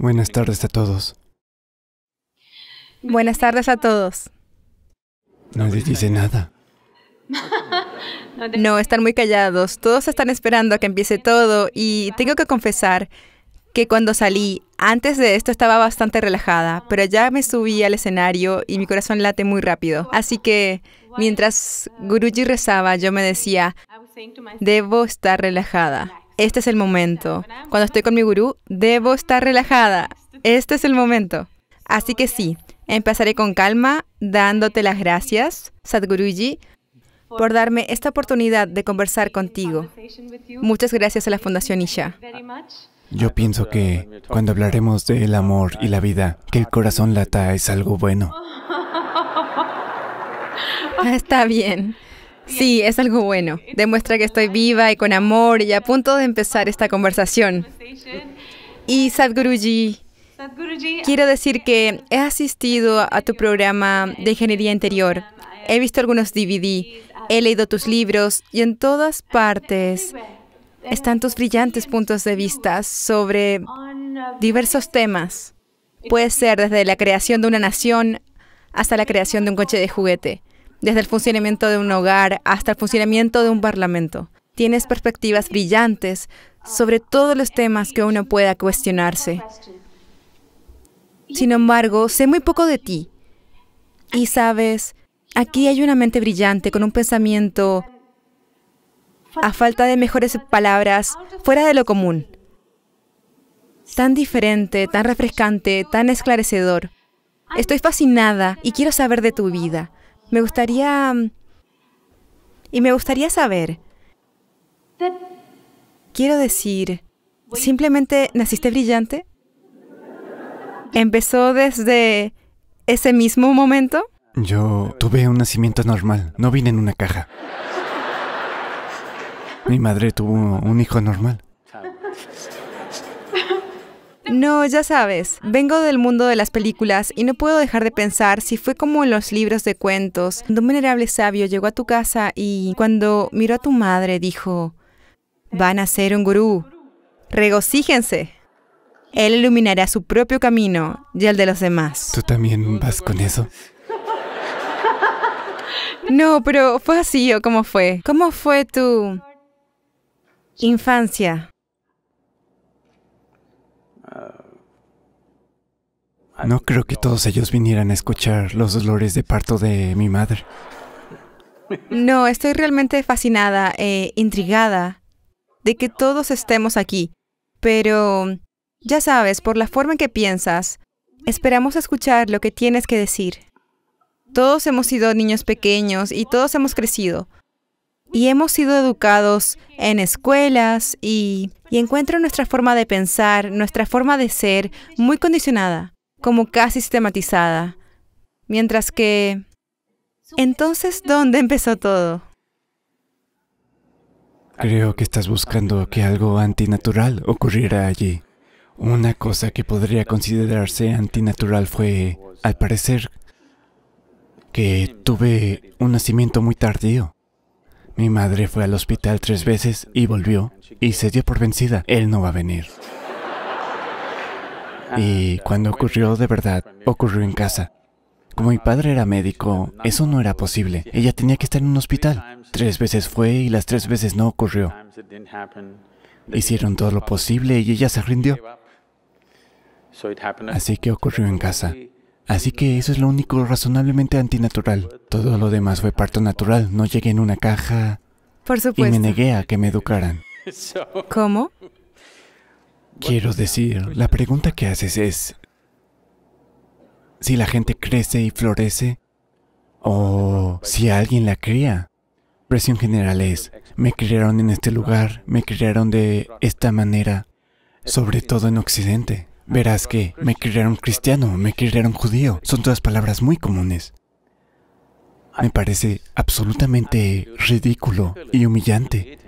Buenas tardes a todos. Buenas tardes a todos. No les dice nada. No, están muy callados. Todos están esperando a que empiece todo y tengo que confesar que cuando salí, antes de esto estaba bastante relajada, pero ya me subí al escenario y mi corazón late muy rápido. Así que mientras Guruji rezaba, yo me decía, debo estar relajada este es el momento. Cuando estoy con mi gurú, debo estar relajada. Este es el momento. Así que sí, empezaré con calma, dándote las gracias, Sadhguruji, por darme esta oportunidad de conversar contigo. Muchas gracias a la Fundación Isha. Yo pienso que cuando hablaremos del amor y la vida, que el corazón lata es algo bueno. Ah, está bien. Sí, es algo bueno. Demuestra que estoy viva y con amor y a punto de empezar esta conversación. Y Sadhguruji, quiero decir que he asistido a tu programa de ingeniería interior. He visto algunos DVD, he leído tus libros y en todas partes están tus brillantes puntos de vista sobre diversos temas. Puede ser desde la creación de una nación hasta la creación de un coche de juguete desde el funcionamiento de un hogar hasta el funcionamiento de un parlamento. Tienes perspectivas brillantes sobre todos los temas que uno pueda cuestionarse. Sin embargo, sé muy poco de ti. Y sabes, aquí hay una mente brillante con un pensamiento, a falta de mejores palabras, fuera de lo común. Tan diferente, tan refrescante, tan esclarecedor. Estoy fascinada y quiero saber de tu vida. Me gustaría... Mm, y me gustaría saber... Quiero decir, ¿simplemente naciste brillante? ¿Empezó desde ese mismo momento? Yo tuve un nacimiento normal, no vine en una caja. Mi madre tuvo un hijo normal. No, ya sabes, vengo del mundo de las películas y no puedo dejar de pensar si fue como en los libros de cuentos, un venerable sabio llegó a tu casa y cuando miró a tu madre dijo, van a ser un gurú, regocíjense. Él iluminará su propio camino y el de los demás. ¿Tú también vas con eso? No, pero fue así o cómo fue. ¿Cómo fue tu infancia? No creo que todos ellos vinieran a escuchar los dolores de parto de mi madre. No, estoy realmente fascinada e intrigada de que todos estemos aquí. Pero, ya sabes, por la forma en que piensas, esperamos escuchar lo que tienes que decir. Todos hemos sido niños pequeños y todos hemos crecido. Y hemos sido educados en escuelas y, y encuentro nuestra forma de pensar, nuestra forma de ser muy condicionada como casi sistematizada. Mientras que... Entonces, ¿dónde empezó todo? Creo que estás buscando que algo antinatural ocurriera allí. Una cosa que podría considerarse antinatural fue, al parecer, que tuve un nacimiento muy tardío. Mi madre fue al hospital tres veces y volvió y se dio por vencida. Él no va a venir. Y cuando ocurrió de verdad, ocurrió en casa. Como mi padre era médico, eso no era posible. Ella tenía que estar en un hospital. Tres veces fue y las tres veces no ocurrió. Hicieron todo lo posible y ella se rindió. Así que ocurrió en casa. Así que eso es lo único razonablemente antinatural. Todo lo demás fue parto natural. No llegué en una caja Por y me negué a que me educaran. ¿Cómo? Quiero decir, pues la pregunta que haces es, si la gente crece y florece, o ah, pues si alguien la cría. Presión general es, me criaron en este lugar, me criaron de esta manera, sobre todo en Occidente. Verás que me criaron cristiano, me criaron judío, son todas palabras muy comunes. Me parece absolutamente ridículo y humillante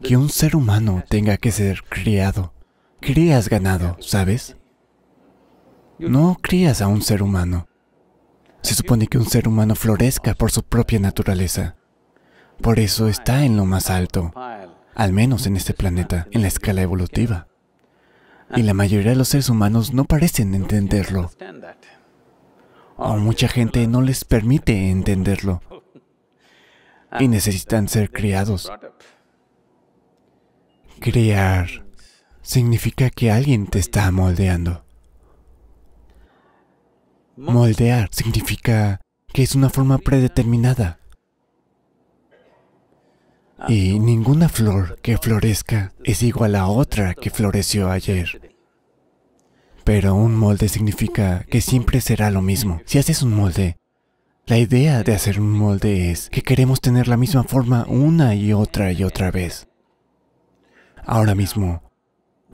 que un ser humano tenga que ser criado crías ganado, ¿sabes? No crías a un ser humano. Se supone que un ser humano florezca por su propia naturaleza. Por eso está en lo más alto, al menos en este planeta, en la escala evolutiva. Y la mayoría de los seres humanos no parecen entenderlo. O mucha gente no les permite entenderlo. Y necesitan ser criados. Criar significa que alguien te está moldeando. Moldear significa que es una forma predeterminada. Y ninguna flor que florezca es igual a otra que floreció ayer. Pero un molde significa que siempre será lo mismo. Si haces un molde, la idea de hacer un molde es que queremos tener la misma forma una y otra y otra vez. Ahora mismo,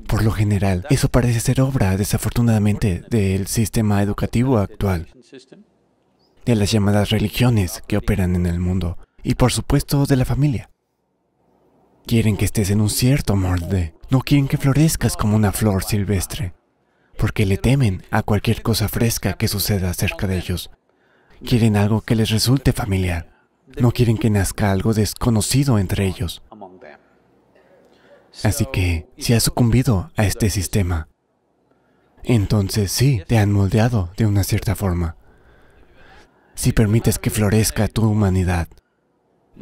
por lo general. Eso parece ser obra, desafortunadamente, del sistema educativo actual, de las llamadas religiones que operan en el mundo, y por supuesto de la familia. Quieren que estés en un cierto molde, no quieren que florezcas como una flor silvestre, porque le temen a cualquier cosa fresca que suceda cerca de ellos. Quieren algo que les resulte familiar, no quieren que nazca algo desconocido entre ellos. Así que si has sucumbido a este sistema, entonces sí, te han moldeado de una cierta forma. Si permites que florezca tu humanidad,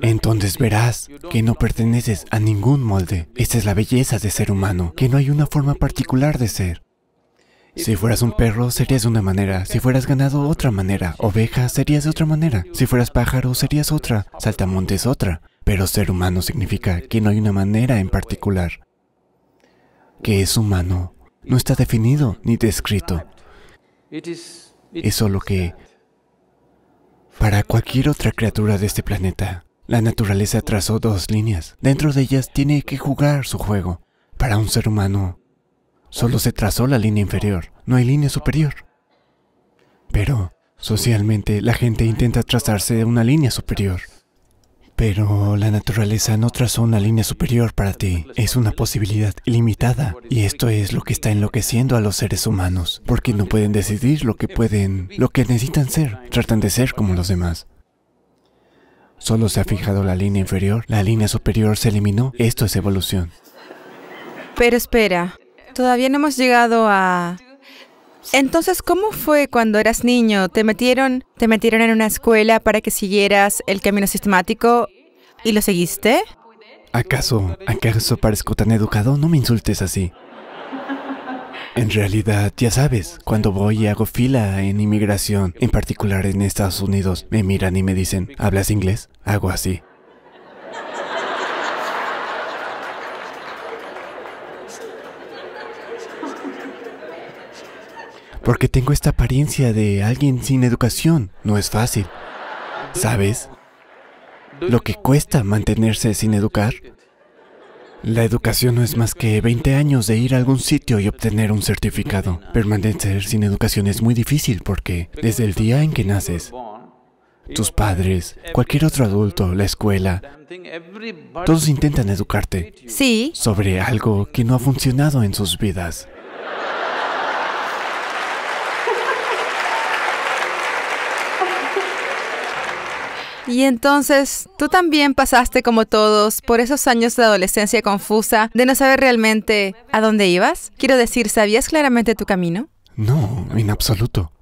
entonces verás que no perteneces a ningún molde. Esta es la belleza de ser humano, que no hay una forma particular de ser. Si fueras un perro, serías de una manera. Si fueras ganado, otra manera. Oveja, serías de otra manera. Si fueras pájaro, serías otra. Saltamontes, otra. Pero ser humano significa que no hay una manera en particular. Que es humano no está definido ni descrito. Es solo que, para cualquier otra criatura de este planeta, la naturaleza trazó dos líneas. Dentro de ellas tiene que jugar su juego. Para un ser humano, solo se trazó la línea inferior, no hay línea superior. Pero, socialmente, la gente intenta trazarse una línea superior. Pero la naturaleza no trazó una línea superior para ti. Es una posibilidad limitada Y esto es lo que está enloqueciendo a los seres humanos. Porque no pueden decidir lo que pueden, lo que necesitan ser. Tratan de ser como los demás. Solo se ha fijado la línea inferior. La línea superior se eliminó. Esto es evolución. Pero espera. Todavía no hemos llegado a entonces, ¿cómo fue cuando eras niño? ¿Te metieron, ¿Te metieron en una escuela para que siguieras el camino sistemático y lo seguiste? ¿Acaso, acaso parezco tan educado? No me insultes así. En realidad, ya sabes, cuando voy y hago fila en inmigración, en particular en Estados Unidos, me miran y me dicen, ¿hablas inglés? Hago así. Porque tengo esta apariencia de alguien sin educación. No es fácil. ¿Sabes? Lo que cuesta mantenerse sin educar. La educación no es más que 20 años de ir a algún sitio y obtener un certificado. Permanecer sin educación es muy difícil porque desde el día en que naces, tus padres, cualquier otro adulto, la escuela, todos intentan educarte. Sí. Sobre algo que no ha funcionado en sus vidas. Y entonces, tú también pasaste como todos por esos años de adolescencia confusa, de no saber realmente a dónde ibas. Quiero decir, ¿sabías claramente tu camino? No, en absoluto.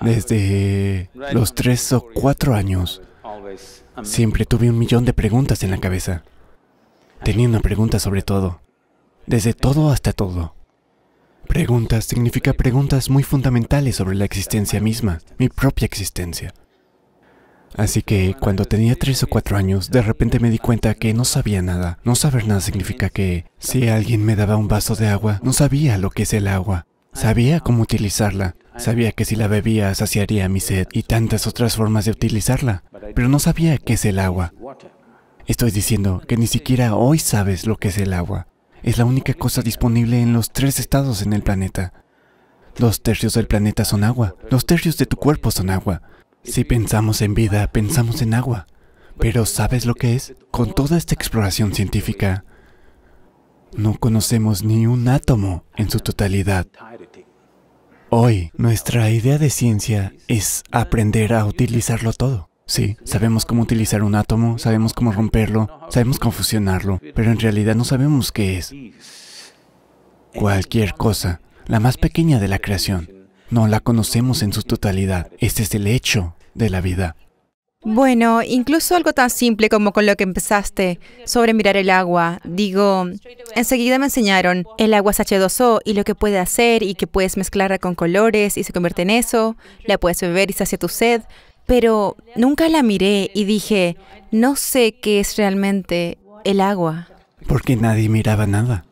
Desde los tres o cuatro años, siempre tuve un millón de preguntas en la cabeza. Tenía una pregunta sobre todo, desde todo hasta todo. Preguntas significa preguntas muy fundamentales sobre la existencia misma, mi propia existencia. Así que cuando tenía tres o cuatro años, de repente me di cuenta que no sabía nada. No saber nada significa que si alguien me daba un vaso de agua, no sabía lo que es el agua. Sabía cómo utilizarla. Sabía que si la bebía saciaría mi sed y tantas otras formas de utilizarla. Pero no sabía qué es el agua. Estoy diciendo que ni siquiera hoy sabes lo que es el agua. Es la única cosa disponible en los tres estados en el planeta. Dos tercios del planeta son agua. Dos tercios de tu cuerpo son agua. Si pensamos en vida, pensamos en agua. Pero ¿sabes lo que es? Con toda esta exploración científica, no conocemos ni un átomo en su totalidad. Hoy, nuestra idea de ciencia es aprender a utilizarlo todo. Sí, sabemos cómo utilizar un átomo, sabemos cómo romperlo, sabemos cómo fusionarlo, pero en realidad no sabemos qué es. Cualquier cosa, la más pequeña de la creación, no la conocemos en su totalidad. Este es el hecho de la vida. Bueno, incluso algo tan simple como con lo que empezaste sobre mirar el agua. Digo, enseguida me enseñaron el agua es y lo que puede hacer y que puedes mezclarla con colores y se convierte en eso, la puedes beber y sacia tu sed, pero nunca la miré y dije, no sé qué es realmente el agua. Porque nadie miraba nada.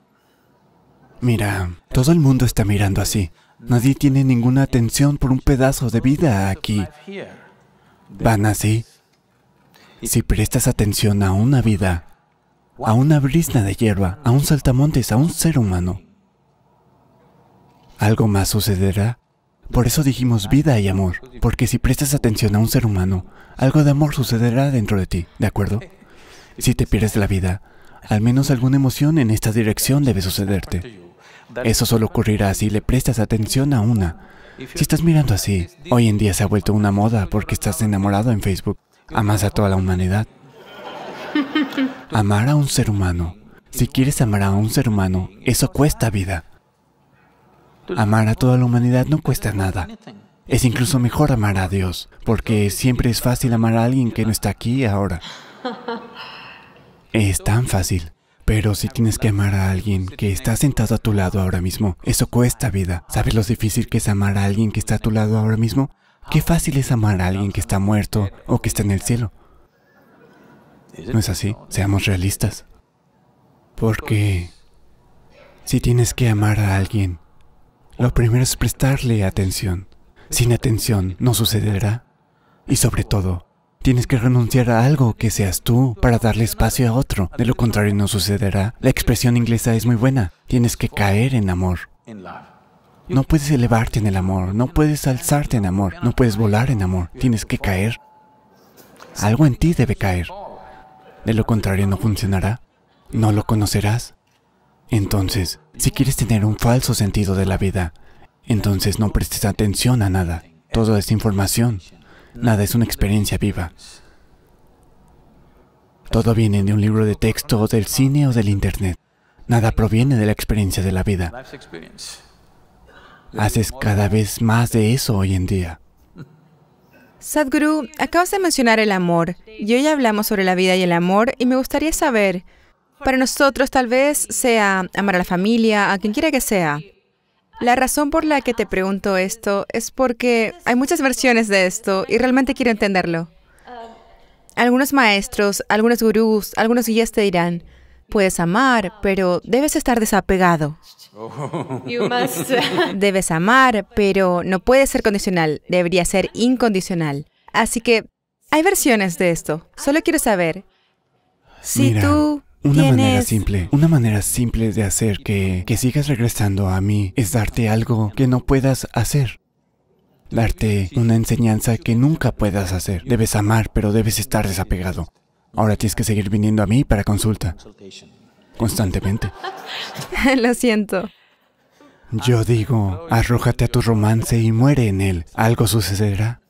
Mira, todo el mundo está mirando así. Nadie tiene ninguna atención por un pedazo de vida aquí. Van así. Si prestas atención a una vida, a una brisna de hierba, a un saltamontes, a un ser humano, algo más sucederá. Por eso dijimos vida y amor, porque si prestas atención a un ser humano, algo de amor sucederá dentro de ti, ¿de acuerdo? Si te pierdes la vida, al menos alguna emoción en esta dirección debe sucederte. Eso solo ocurrirá si le prestas atención a una, si estás mirando así, hoy en día se ha vuelto una moda porque estás enamorado en Facebook. Amas a toda la humanidad. Amar a un ser humano. Si quieres amar a un ser humano, eso cuesta vida. Amar a toda la humanidad no cuesta nada. Es incluso mejor amar a Dios, porque siempre es fácil amar a alguien que no está aquí ahora. Es tan fácil. Pero si tienes que amar a alguien que está sentado a tu lado ahora mismo, eso cuesta vida. ¿Sabes lo difícil que es amar a alguien que está a tu lado ahora mismo? Qué fácil es amar a alguien que está muerto o que está en el cielo. ¿No es así? Seamos realistas. Porque si tienes que amar a alguien, lo primero es prestarle atención. Sin atención no sucederá. Y sobre todo, Tienes que renunciar a algo que seas tú para darle espacio a otro. De lo contrario no sucederá. La expresión inglesa es muy buena. Tienes que caer en amor. No puedes elevarte en el amor, no puedes alzarte en amor, no puedes volar en amor. Tienes que caer. Algo en ti debe caer. De lo contrario no funcionará. No lo conocerás. Entonces, si quieres tener un falso sentido de la vida, entonces no prestes atención a nada. Toda esta información. Nada es una experiencia viva. Todo viene de un libro de texto, del cine o del internet. Nada proviene de la experiencia de la vida. Haces cada vez más de eso hoy en día. Sadhguru, acabas de mencionar el amor y hoy hablamos sobre la vida y el amor y me gustaría saber, para nosotros tal vez sea amar a la familia, a quien quiera que sea, la razón por la que te pregunto esto es porque hay muchas versiones de esto y realmente quiero entenderlo. Algunos maestros, algunos gurús, algunos guías te dirán, puedes amar, pero debes estar desapegado. Oh. debes amar, pero no puede ser condicional, debería ser incondicional. Así que hay versiones de esto. Solo quiero saber si tú una manera simple, una manera simple de hacer que, que sigas regresando a mí es darte algo que no puedas hacer. Darte una enseñanza que nunca puedas hacer. Debes amar, pero debes estar desapegado. Ahora tienes que seguir viniendo a mí para consulta. Constantemente. Lo siento. Yo digo, arrójate a tu romance y muere en él. Algo sucederá.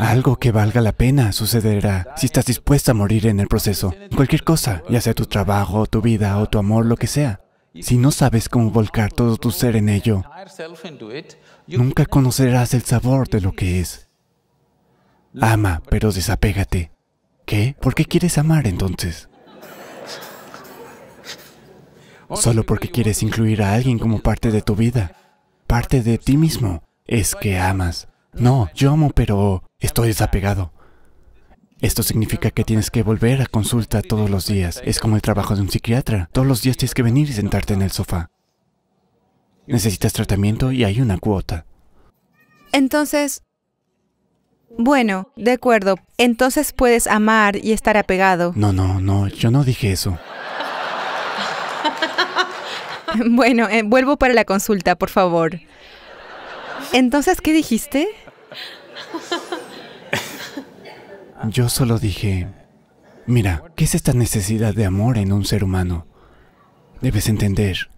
Algo que valga la pena sucederá si estás dispuesta a morir en el proceso. Cualquier cosa, ya sea tu trabajo, tu vida o tu amor, lo que sea. Si no sabes cómo volcar todo tu ser en ello, nunca conocerás el sabor de lo que es. Ama, pero desapégate. ¿Qué? ¿Por qué quieres amar entonces? Solo porque quieres incluir a alguien como parte de tu vida, parte de ti mismo, es que amas. No, yo amo, pero estoy desapegado. Esto significa que tienes que volver a consulta todos los días. Es como el trabajo de un psiquiatra. Todos los días tienes que venir y sentarte en el sofá. Necesitas tratamiento y hay una cuota. Entonces, bueno, de acuerdo. Entonces puedes amar y estar apegado. No, no, no, yo no dije eso. bueno, eh, vuelvo para la consulta, por favor. Entonces, ¿qué dijiste? Yo solo dije, mira, ¿qué es esta necesidad de amor en un ser humano? Debes entender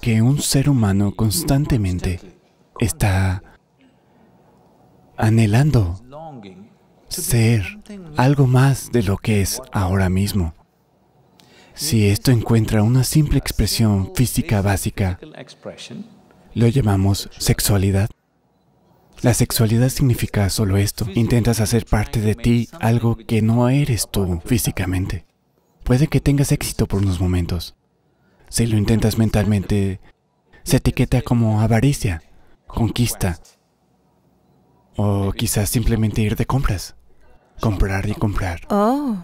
que un ser humano constantemente está anhelando ser algo más de lo que es ahora mismo. Si esto encuentra una simple expresión física básica, lo llamamos sexualidad. La sexualidad significa solo esto. Intentas hacer parte de ti algo que no eres tú físicamente. Puede que tengas éxito por unos momentos. Si lo intentas mentalmente, se etiqueta como avaricia, conquista, o quizás simplemente ir de compras. Comprar y comprar. Oh.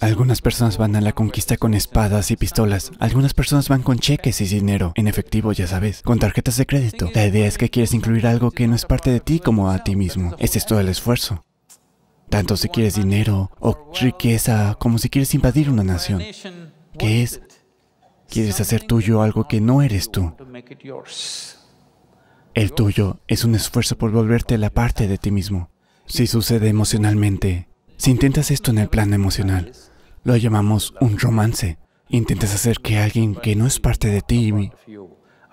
Algunas personas van a la conquista con espadas y pistolas. Algunas personas van con cheques y dinero, en efectivo ya sabes, con tarjetas de crédito. La idea es que quieres incluir algo que no es parte de ti como a ti mismo. Ese es todo el esfuerzo. Tanto si quieres dinero o riqueza como si quieres invadir una nación. ¿Qué es? Quieres hacer tuyo algo que no eres tú. El tuyo es un esfuerzo por volverte la parte de ti mismo. Si sucede emocionalmente, si intentas esto en el plano emocional, lo llamamos un romance. Intentas hacer que alguien que no es parte de ti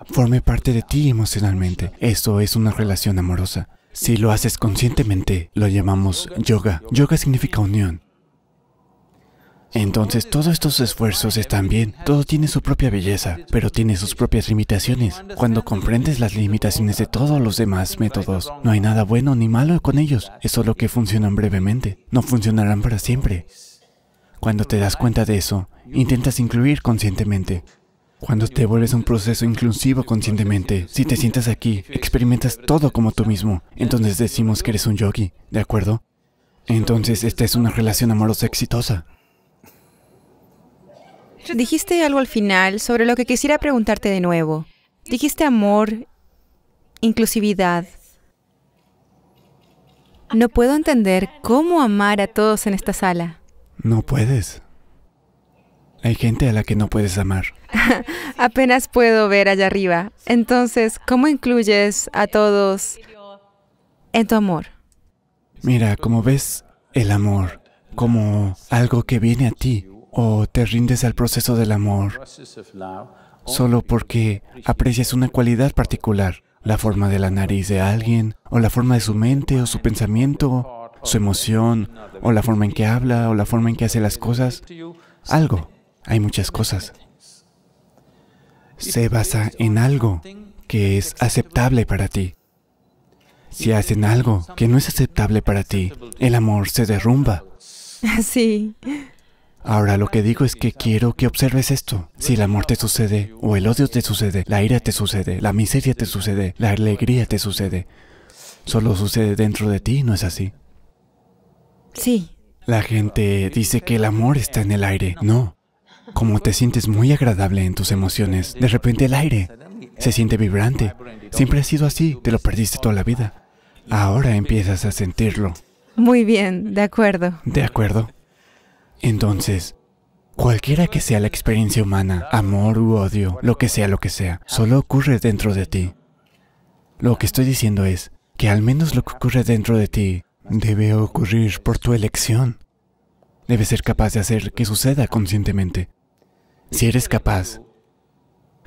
forme parte de ti emocionalmente. Eso es una relación amorosa. Si lo haces conscientemente, lo llamamos yoga. Yoga significa unión. Entonces todos estos esfuerzos están bien, todo tiene su propia belleza, pero tiene sus propias limitaciones. Cuando comprendes las limitaciones de todos los demás métodos, no hay nada bueno ni malo con ellos, es solo que funcionan brevemente, no funcionarán para siempre. Cuando te das cuenta de eso, intentas incluir conscientemente. Cuando te vuelves un proceso inclusivo conscientemente, si te sientas aquí, experimentas todo como tú mismo, entonces decimos que eres un yogi, ¿de acuerdo? Entonces esta es una relación amorosa exitosa. Dijiste algo al final sobre lo que quisiera preguntarte de nuevo. Dijiste amor, inclusividad. No puedo entender cómo amar a todos en esta sala. No puedes. Hay gente a la que no puedes amar. Apenas puedo ver allá arriba. Entonces, ¿cómo incluyes a todos en tu amor? Mira, como ves el amor como algo que viene a ti, o te rindes al proceso del amor solo porque aprecias una cualidad particular, la forma de la nariz de alguien, o la forma de su mente, o su pensamiento, su emoción, o la forma en que habla, o la forma en que hace las cosas, algo. Hay muchas cosas. Se basa en algo que es aceptable para ti. Si hacen algo que no es aceptable para ti, el amor se derrumba. Sí. Ahora lo que digo es que quiero que observes esto. Si el amor te sucede, o el odio te sucede, la ira te sucede, la miseria te sucede, la alegría te sucede, solo sucede dentro de ti, ¿no es así? Sí. La gente dice que el amor está en el aire. No. Como te sientes muy agradable en tus emociones, de repente el aire se siente vibrante. Siempre ha sido así, te lo perdiste toda la vida. Ahora empiezas a sentirlo. Muy bien, de acuerdo. De acuerdo. Entonces, cualquiera que sea la experiencia humana, amor u odio, lo que sea lo que sea, solo ocurre dentro de ti. Lo que estoy diciendo es que al menos lo que ocurre dentro de ti debe ocurrir por tu elección. Debes ser capaz de hacer que suceda conscientemente. Si eres capaz,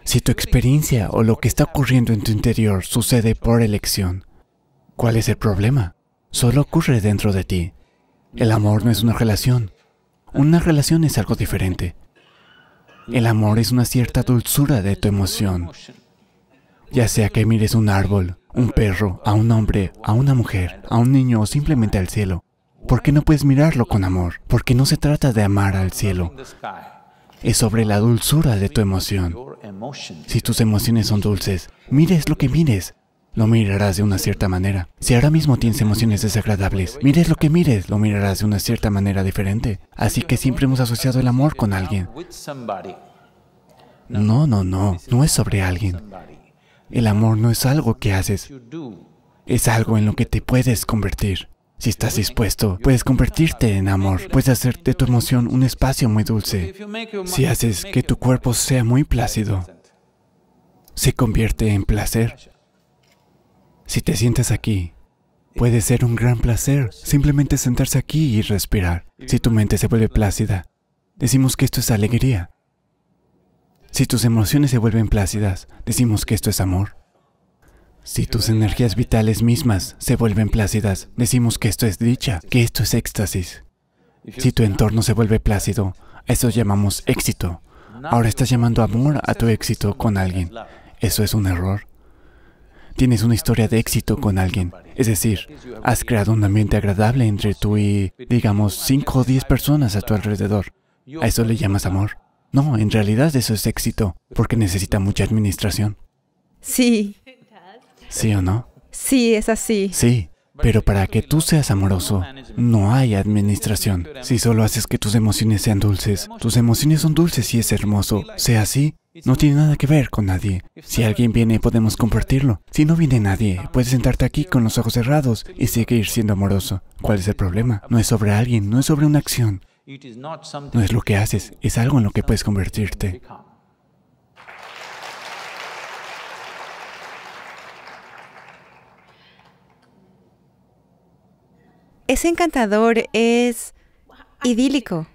si tu experiencia o lo que está ocurriendo en tu interior sucede por elección, ¿cuál es el problema? Solo ocurre dentro de ti. El amor no es una relación, una relación es algo diferente. El amor es una cierta dulzura de tu emoción. Ya sea que mires un árbol, un perro, a un hombre, a una mujer, a un niño o simplemente al cielo. ¿Por qué no puedes mirarlo con amor? Porque no se trata de amar al cielo. Es sobre la dulzura de tu emoción. Si tus emociones son dulces, mires lo que mires, lo mirarás de una cierta manera. Si ahora mismo tienes emociones desagradables, mires lo que mires, lo mirarás de una cierta manera diferente. Así que siempre hemos asociado el amor con alguien. No, no, no, no es sobre alguien. El amor no es algo que haces, es algo en lo que te puedes convertir. Si estás dispuesto, puedes convertirte en amor, puedes hacer de tu emoción un espacio muy dulce. Si haces que tu cuerpo sea muy plácido, se convierte en placer. Si te sientes aquí, puede ser un gran placer simplemente sentarse aquí y respirar. Si tu mente se vuelve plácida, decimos que esto es alegría. Si tus emociones se vuelven plácidas, decimos que esto es amor. Si tus energías vitales mismas se vuelven plácidas, decimos que esto es dicha, que esto es éxtasis. Si tu entorno se vuelve plácido, eso llamamos éxito. Ahora estás llamando amor a tu éxito con alguien. Eso es un error tienes una historia de éxito con alguien. Es decir, has creado un ambiente agradable entre tú y, digamos, cinco o 10 personas a tu alrededor. ¿A eso le llamas amor? No, en realidad eso es éxito, porque necesita mucha administración. Sí. ¿Sí o no? Sí, es así. Sí, pero para que tú seas amoroso, no hay administración. Si solo haces que tus emociones sean dulces, tus emociones son dulces y es hermoso. Sea así, no tiene nada que ver con nadie. Si alguien viene, podemos compartirlo. Si no viene nadie, puedes sentarte aquí con los ojos cerrados y seguir siendo amoroso. ¿Cuál es el problema? No es sobre alguien, no es sobre una acción. No es lo que haces, es algo en lo que puedes convertirte. Ese encantador, es idílico.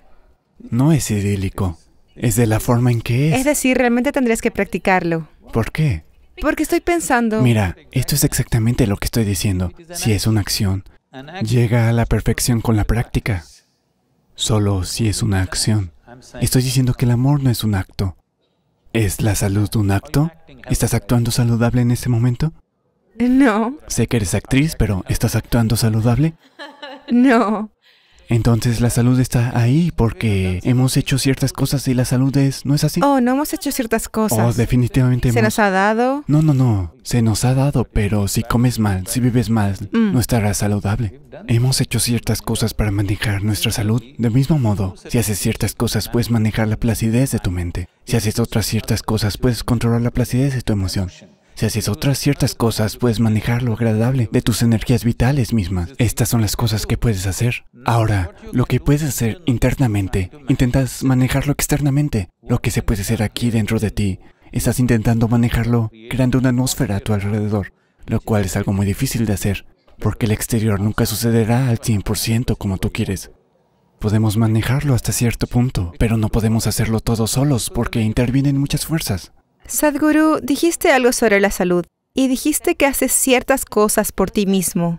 No es idílico, es de la forma en que es. Es decir, realmente tendrías que practicarlo. ¿Por qué? Porque estoy pensando... Mira, esto es exactamente lo que estoy diciendo. Si es una acción, llega a la perfección con la práctica. Solo si es una acción. Estoy diciendo que el amor no es un acto. ¿Es la salud un acto? ¿Estás actuando saludable en este momento? No. Sé que eres actriz, pero ¿estás actuando saludable? No. Entonces la salud está ahí porque hemos hecho ciertas cosas y la salud es, ¿no es así? Oh, no hemos hecho ciertas cosas. Oh, definitivamente. ¿Se nos ha dado? No, no, no. Se nos ha dado, pero si comes mal, si vives mal, mm. no estarás saludable. Hemos hecho ciertas cosas para manejar nuestra salud. Del mismo modo, si haces ciertas cosas, puedes manejar la placidez de tu mente. Si haces otras ciertas cosas, puedes controlar la placidez de tu emoción. Si haces otras ciertas cosas, puedes manejar lo agradable de tus energías vitales mismas. Estas son las cosas que puedes hacer. Ahora, lo que puedes hacer internamente, intentas manejarlo externamente. Lo que se puede hacer aquí dentro de ti, estás intentando manejarlo creando una atmósfera a tu alrededor, lo cual es algo muy difícil de hacer, porque el exterior nunca sucederá al 100% como tú quieres. Podemos manejarlo hasta cierto punto, pero no podemos hacerlo todos solos porque intervienen muchas fuerzas. Sadhguru, dijiste algo sobre la salud y dijiste que haces ciertas cosas por ti mismo.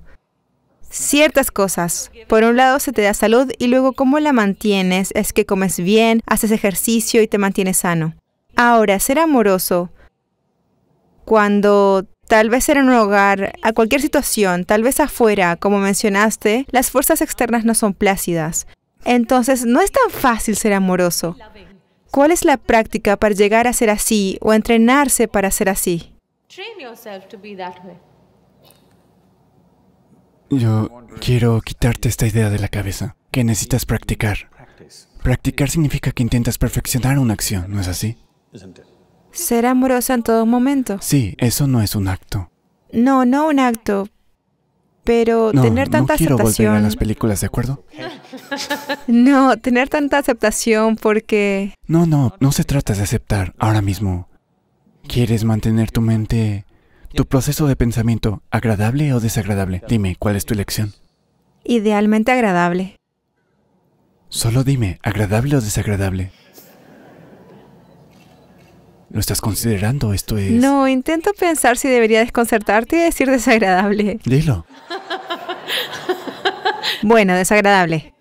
Ciertas cosas. Por un lado se te da salud y luego cómo la mantienes es que comes bien, haces ejercicio y te mantienes sano. Ahora, ser amoroso cuando tal vez era un hogar, a cualquier situación, tal vez afuera, como mencionaste, las fuerzas externas no son plácidas. Entonces, no es tan fácil ser amoroso. ¿Cuál es la práctica para llegar a ser así o entrenarse para ser así? Yo quiero quitarte esta idea de la cabeza, que necesitas practicar. Practicar significa que intentas perfeccionar una acción, ¿no es así? Ser amorosa en todo momento. Sí, eso no es un acto. No, no un acto, pero tener tanta no quiero aceptación. Volver a las películas, ¿de acuerdo? No, tener tanta aceptación porque. No, no, no se trata de aceptar ahora mismo. ¿Quieres mantener tu mente, tu proceso de pensamiento, agradable o desagradable? Dime, ¿cuál es tu elección? Idealmente agradable. Solo dime, ¿agradable o desagradable? ¿Lo estás considerando? Esto es... No, intento pensar si debería desconcertarte y decir desagradable. Dilo. Bueno, desagradable.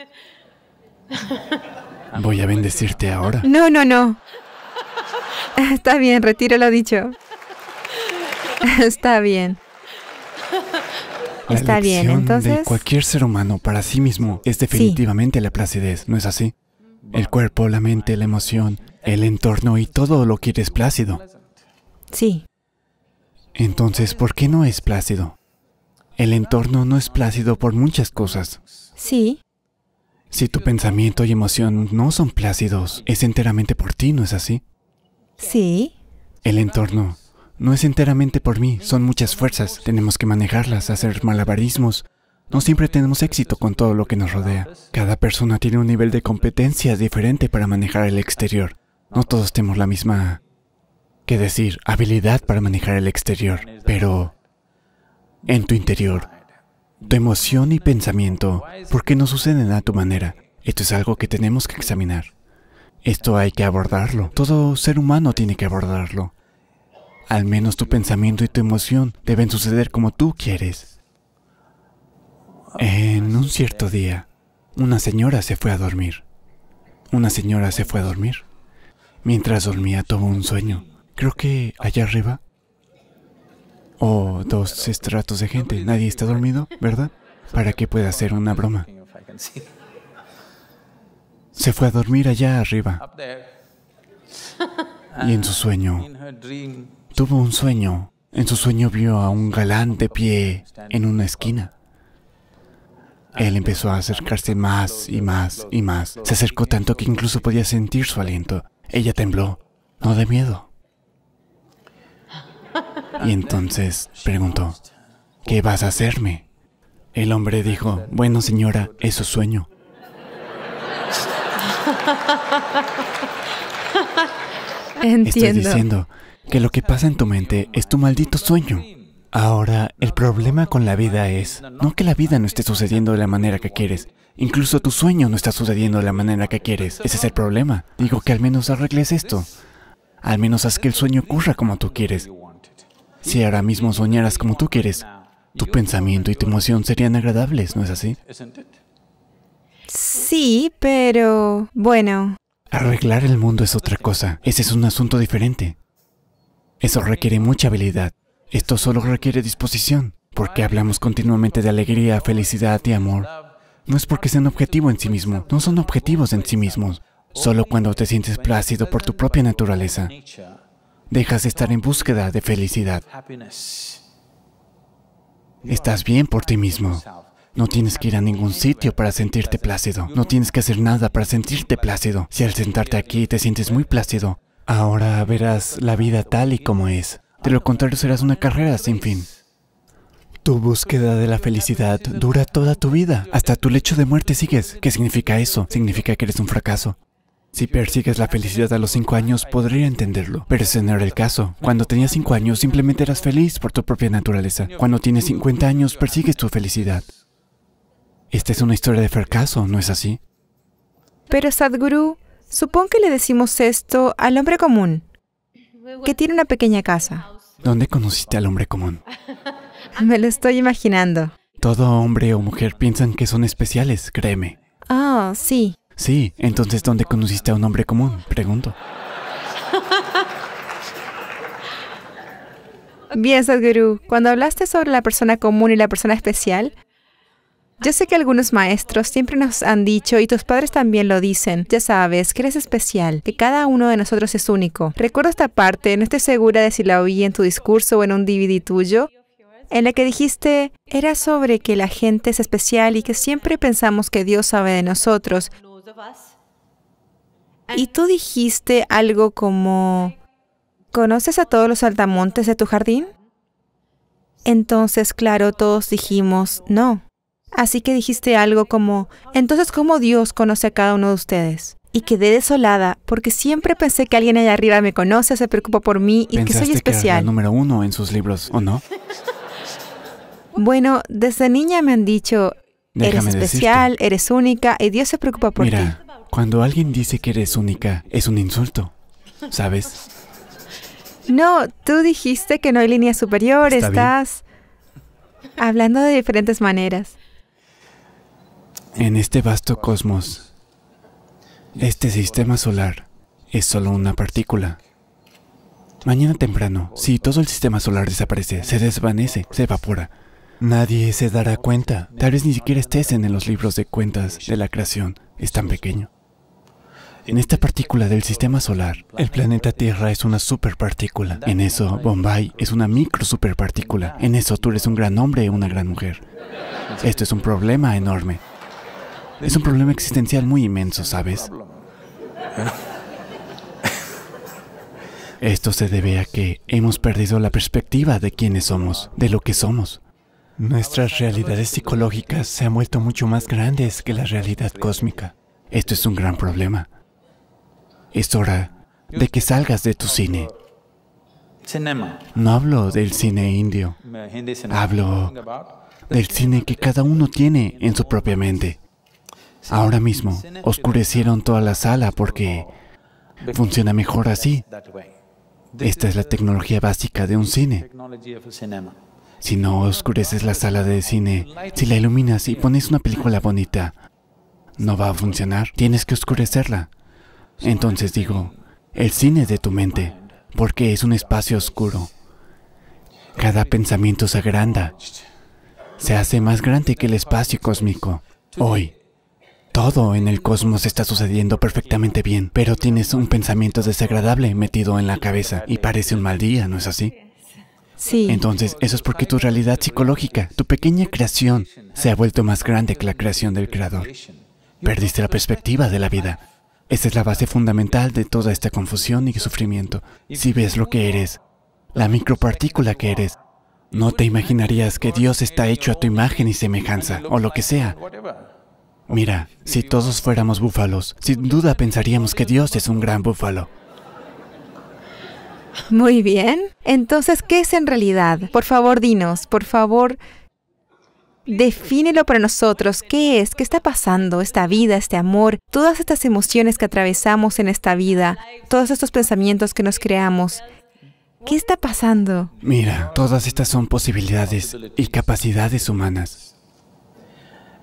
Voy a bendecirte ahora. No, no, no. Está bien, retiro lo dicho. Está bien. Está bien, entonces. De cualquier ser humano para sí mismo es definitivamente la placidez, ¿no es así? El cuerpo, la mente, la emoción, el entorno y todo lo que es plácido. Sí. Entonces, ¿por qué no es plácido? El entorno no es plácido por muchas cosas. Sí. Si tu pensamiento y emoción no son plácidos, es enteramente por ti, ¿no es así? Sí. El entorno no es enteramente por mí, son muchas fuerzas. Tenemos que manejarlas, hacer malabarismos. No siempre tenemos éxito con todo lo que nos rodea. Cada persona tiene un nivel de competencia diferente para manejar el exterior. No todos tenemos la misma, qué decir, habilidad para manejar el exterior. Pero en tu interior, tu emoción y pensamiento, ¿por qué no suceden a tu manera. Esto es algo que tenemos que examinar. Esto hay que abordarlo. Todo ser humano tiene que abordarlo. Al menos tu pensamiento y tu emoción deben suceder como tú quieres. En un cierto día, una señora se fue a dormir. Una señora se fue a dormir. Mientras dormía tuvo un sueño. Creo que allá arriba o dos estratos de gente. Nadie está dormido, ¿verdad? Para que pueda hacer una broma. Se fue a dormir allá arriba. Y en su sueño, tuvo un sueño. En su sueño vio a un galán de pie en una esquina. Él empezó a acercarse más y más y más. Se acercó tanto que incluso podía sentir su aliento. Ella tembló, no de miedo, y entonces preguntó, ¿qué vas a hacerme? El hombre dijo, bueno señora, eso sueño. Estoy diciendo que lo que pasa en tu mente es tu maldito sueño. Ahora, el problema con la vida es no que la vida no esté sucediendo de la manera que quieres, incluso tu sueño no está sucediendo de la manera que quieres. Ese es el problema. Digo que al menos arregles esto. Al menos haz que el sueño ocurra como tú quieres. Si ahora mismo soñaras como tú quieres, tu pensamiento y tu emoción serían agradables, ¿no es así? Sí, pero bueno. Arreglar el mundo es otra cosa. Ese es un asunto diferente. Eso requiere mucha habilidad. Esto solo requiere disposición, porque hablamos continuamente de alegría, felicidad y amor. No es porque sean un objetivo en sí mismo, no son objetivos en sí mismos, solo cuando te sientes plácido por tu propia naturaleza dejas de estar en búsqueda de felicidad. Estás bien por ti mismo. No tienes que ir a ningún sitio para sentirte plácido. No tienes que hacer nada para sentirte plácido. Si al sentarte aquí te sientes muy plácido, ahora verás la vida tal y como es. De lo contrario serás una carrera sin fin. Tu búsqueda de la felicidad dura toda tu vida. Hasta tu lecho de muerte sigues. ¿Qué significa eso? Significa que eres un fracaso. Si persigues la felicidad a los cinco años, podría entenderlo, pero ese no era el caso. Cuando tenías cinco años, simplemente eras feliz por tu propia naturaleza. Cuando tienes 50 años, persigues tu felicidad. Esta es una historia de fracaso, ¿no es así? Pero Sadhguru, supón que le decimos esto al hombre común, que tiene una pequeña casa. ¿Dónde conociste al hombre común? Me lo estoy imaginando. Todo hombre o mujer piensan que son especiales, créeme. Ah, sí. Sí, entonces ¿dónde conociste a un hombre común? Pregunto. Bien, Sadhguru, cuando hablaste sobre la persona común y la persona especial, yo sé que algunos maestros siempre nos han dicho, y tus padres también lo dicen, ya sabes, que eres especial, que cada uno de nosotros es único. Recuerdo esta parte, no estoy segura de si la oí en tu discurso o en un DVD tuyo, en la que dijiste, era sobre que la gente es especial y que siempre pensamos que Dios sabe de nosotros, y tú dijiste algo como, ¿conoces a todos los saltamontes de tu jardín? Entonces, claro, todos dijimos, no. Así que dijiste algo como, entonces, ¿cómo Dios conoce a cada uno de ustedes? Y quedé desolada porque siempre pensé que alguien allá arriba me conoce, se preocupa por mí y que soy especial. Que el número uno en sus libros, ¿o no? Bueno, desde niña me han dicho, eres especial, eres única y Dios se preocupa por ti. Mira, cuando alguien dice que eres única, es un insulto, ¿sabes? No, tú dijiste que no hay línea superior, estás hablando de diferentes maneras. En este vasto cosmos, este sistema solar es solo una partícula. Mañana temprano, si todo el sistema solar desaparece, se desvanece, se evapora, Nadie se dará cuenta. Tal vez ni siquiera estés en los libros de cuentas de la creación. Es tan pequeño. En esta partícula del sistema solar, el planeta Tierra es una superpartícula. En eso, Bombay es una micro superpartícula. En eso, tú eres un gran hombre y una gran mujer. Esto es un problema enorme. Es un problema existencial muy inmenso, ¿sabes? Esto se debe a que hemos perdido la perspectiva de quiénes somos, de lo que somos. Nuestras realidades psicológicas se han vuelto mucho más grandes que la realidad cósmica. Esto es un gran problema. Es hora de que salgas de tu cine. No hablo del cine indio. Hablo del cine que cada uno tiene en su propia mente. Ahora mismo oscurecieron toda la sala porque funciona mejor así. Esta es la tecnología básica de un cine. Si no oscureces la sala de cine, si la iluminas y pones una película bonita, no va a funcionar. Tienes que oscurecerla. Entonces digo, el cine de tu mente, porque es un espacio oscuro. Cada pensamiento se agranda, se hace más grande que el espacio cósmico. Hoy, todo en el cosmos está sucediendo perfectamente bien, pero tienes un pensamiento desagradable metido en la cabeza y parece un mal día, ¿no es así? Entonces, eso es porque tu realidad psicológica, tu pequeña creación, se ha vuelto más grande que la creación del Creador. Perdiste la perspectiva de la vida. Esa es la base fundamental de toda esta confusión y sufrimiento. Si ves lo que eres, la micropartícula que eres, no te imaginarías que Dios está hecho a tu imagen y semejanza, o lo que sea. Mira, si todos fuéramos búfalos, sin duda pensaríamos que Dios es un gran búfalo. Muy bien. Entonces, ¿qué es en realidad? Por favor, dinos, por favor, defínelo para nosotros. ¿Qué es? ¿Qué está pasando? Esta vida, este amor, todas estas emociones que atravesamos en esta vida, todos estos pensamientos que nos creamos. ¿Qué está pasando? Mira, todas estas son posibilidades y capacidades humanas.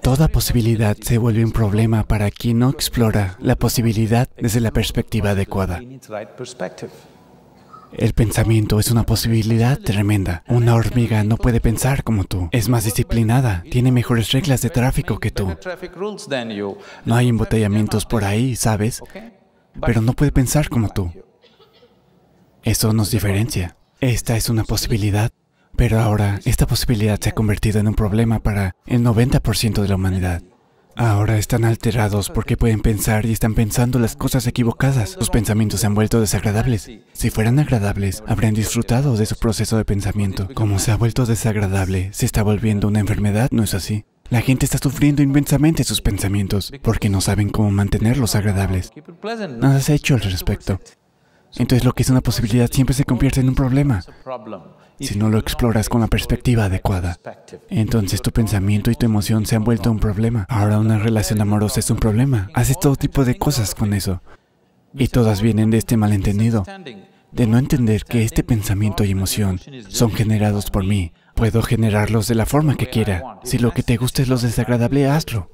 Toda posibilidad se vuelve un problema para quien no explora la posibilidad desde la perspectiva adecuada. El pensamiento es una posibilidad tremenda. Una hormiga no puede pensar como tú. Es más disciplinada, tiene mejores reglas de tráfico que tú. No hay embotellamientos por ahí, ¿sabes? Pero no puede pensar como tú. Eso nos diferencia. Esta es una posibilidad. Pero ahora, esta posibilidad se ha convertido en un problema para el 90% de la humanidad. Ahora están alterados porque pueden pensar y están pensando las cosas equivocadas. Sus pensamientos se han vuelto desagradables. Si fueran agradables, habrían disfrutado de su proceso de pensamiento. Como se ha vuelto desagradable, se está volviendo una enfermedad, ¿no es así? La gente está sufriendo inmensamente sus pensamientos porque no saben cómo mantenerlos agradables. Nada se ha hecho al respecto. Entonces lo que es una posibilidad siempre se convierte en un problema si no lo exploras con la perspectiva adecuada. Entonces tu pensamiento y tu emoción se han vuelto un problema. Ahora una relación amorosa es un problema. Haces todo tipo de cosas con eso. Y todas vienen de este malentendido, de no entender que este pensamiento y emoción son generados por mí. Puedo generarlos de la forma que quiera. Si lo que te gusta es lo desagradable, hazlo.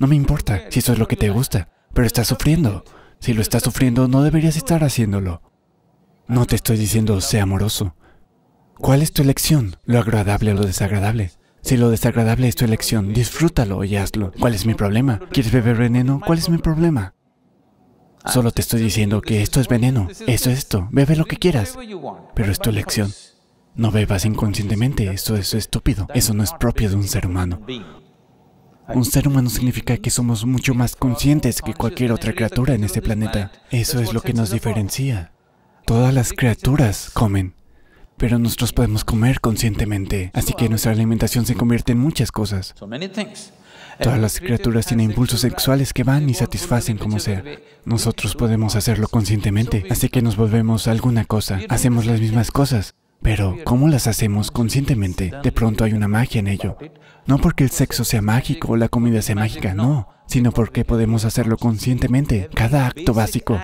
No me importa si eso es lo que te gusta, pero estás sufriendo. Si lo estás sufriendo, no deberías estar haciéndolo. No te estoy diciendo sé amoroso. ¿Cuál es tu elección? ¿Lo agradable o lo desagradable? Si lo desagradable es tu elección, disfrútalo y hazlo. ¿Cuál es mi problema? ¿Quieres beber veneno? ¿Cuál es mi problema? Solo te estoy diciendo que esto es veneno, esto es esto, bebe lo que quieras, pero es tu elección. No bebas inconscientemente, eso es estúpido, eso no es propio de un ser humano. Un ser humano significa que somos mucho más conscientes que cualquier otra criatura en este planeta. Eso es lo que nos diferencia. Todas las criaturas comen, pero nosotros podemos comer conscientemente, así que nuestra alimentación se convierte en muchas cosas. Todas las criaturas tienen impulsos sexuales que van y satisfacen como sea. Nosotros podemos hacerlo conscientemente, así que nos volvemos a alguna cosa. Hacemos las mismas cosas, pero ¿cómo las hacemos conscientemente? De pronto hay una magia en ello. No porque el sexo sea mágico o la comida sea mágica, no, sino porque podemos hacerlo conscientemente. Cada acto básico,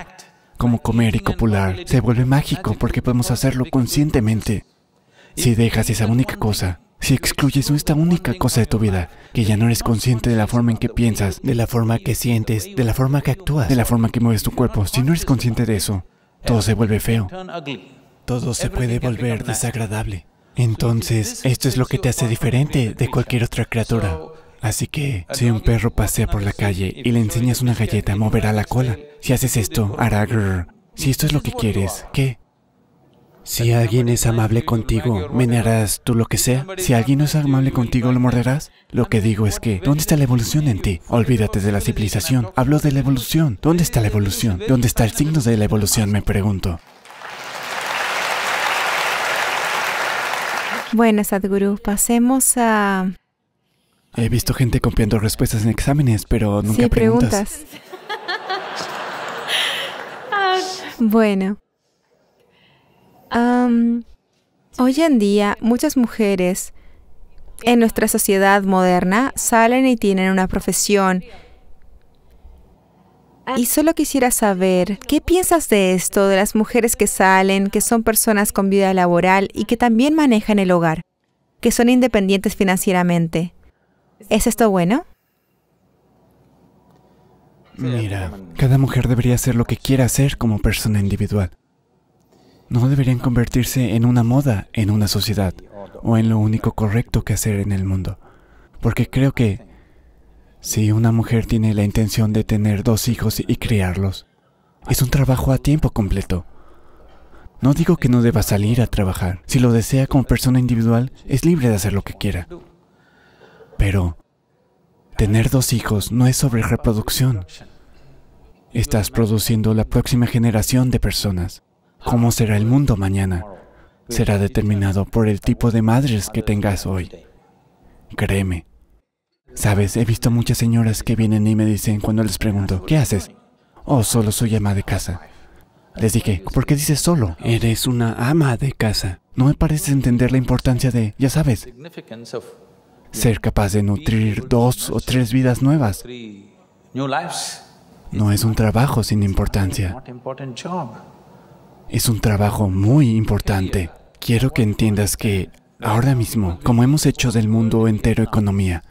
como comer y copular, se vuelve mágico porque podemos hacerlo conscientemente. Si dejas esa única cosa, si excluyes esta única cosa de tu vida, que ya no eres consciente de la forma en que piensas, de la forma que sientes, de la forma que actúas, de la forma que mueves tu cuerpo, si no eres consciente de eso, todo se vuelve feo. Todo se puede volver desagradable. Entonces, esto es lo que te hace diferente de cualquier otra criatura. Así que, si un perro pasea por la calle y le enseñas una galleta, moverá la cola. Si haces esto, hará Si esto es lo que quieres, ¿qué? Si alguien es amable contigo, menearás tú lo que sea. Si alguien no es amable contigo, lo morderás. Lo que digo es que, ¿dónde está la evolución en ti? Olvídate de la civilización. Hablo de la evolución. ¿Dónde está la evolución? ¿Dónde está el signo de la evolución? Me pregunto. Bueno, Sadhguru, pasemos a... He visto gente copiando respuestas en exámenes, pero nunca sí, preguntas. bueno. hoy en día, muchas mujeres en nuestra sociedad moderna salen y tienen una profesión y solo quisiera saber, ¿qué piensas de esto, de las mujeres que salen, que son personas con vida laboral y que también manejan el hogar, que son independientes financieramente? ¿Es esto bueno? Mira, cada mujer debería hacer lo que quiera hacer como persona individual. No deberían convertirse en una moda, en una sociedad, o en lo único correcto que hacer en el mundo. Porque creo que si una mujer tiene la intención de tener dos hijos y criarlos, es un trabajo a tiempo completo. No digo que no deba salir a trabajar. Si lo desea como persona individual, es libre de hacer lo que quiera. Pero tener dos hijos no es sobre reproducción. Estás produciendo la próxima generación de personas. ¿Cómo será el mundo mañana? Será determinado por el tipo de madres que tengas hoy. Créeme, Sabes, he visto muchas señoras que vienen y me dicen cuando les pregunto, ¿qué haces? Oh, solo soy ama de casa. Les dije, ¿por qué dices solo? Eres una ama de casa. No me parece entender la importancia de, ya sabes, ser capaz de nutrir dos o tres vidas nuevas. No es un trabajo sin importancia. Es un trabajo muy importante. Quiero que entiendas que ahora mismo, como hemos hecho del mundo entero economía,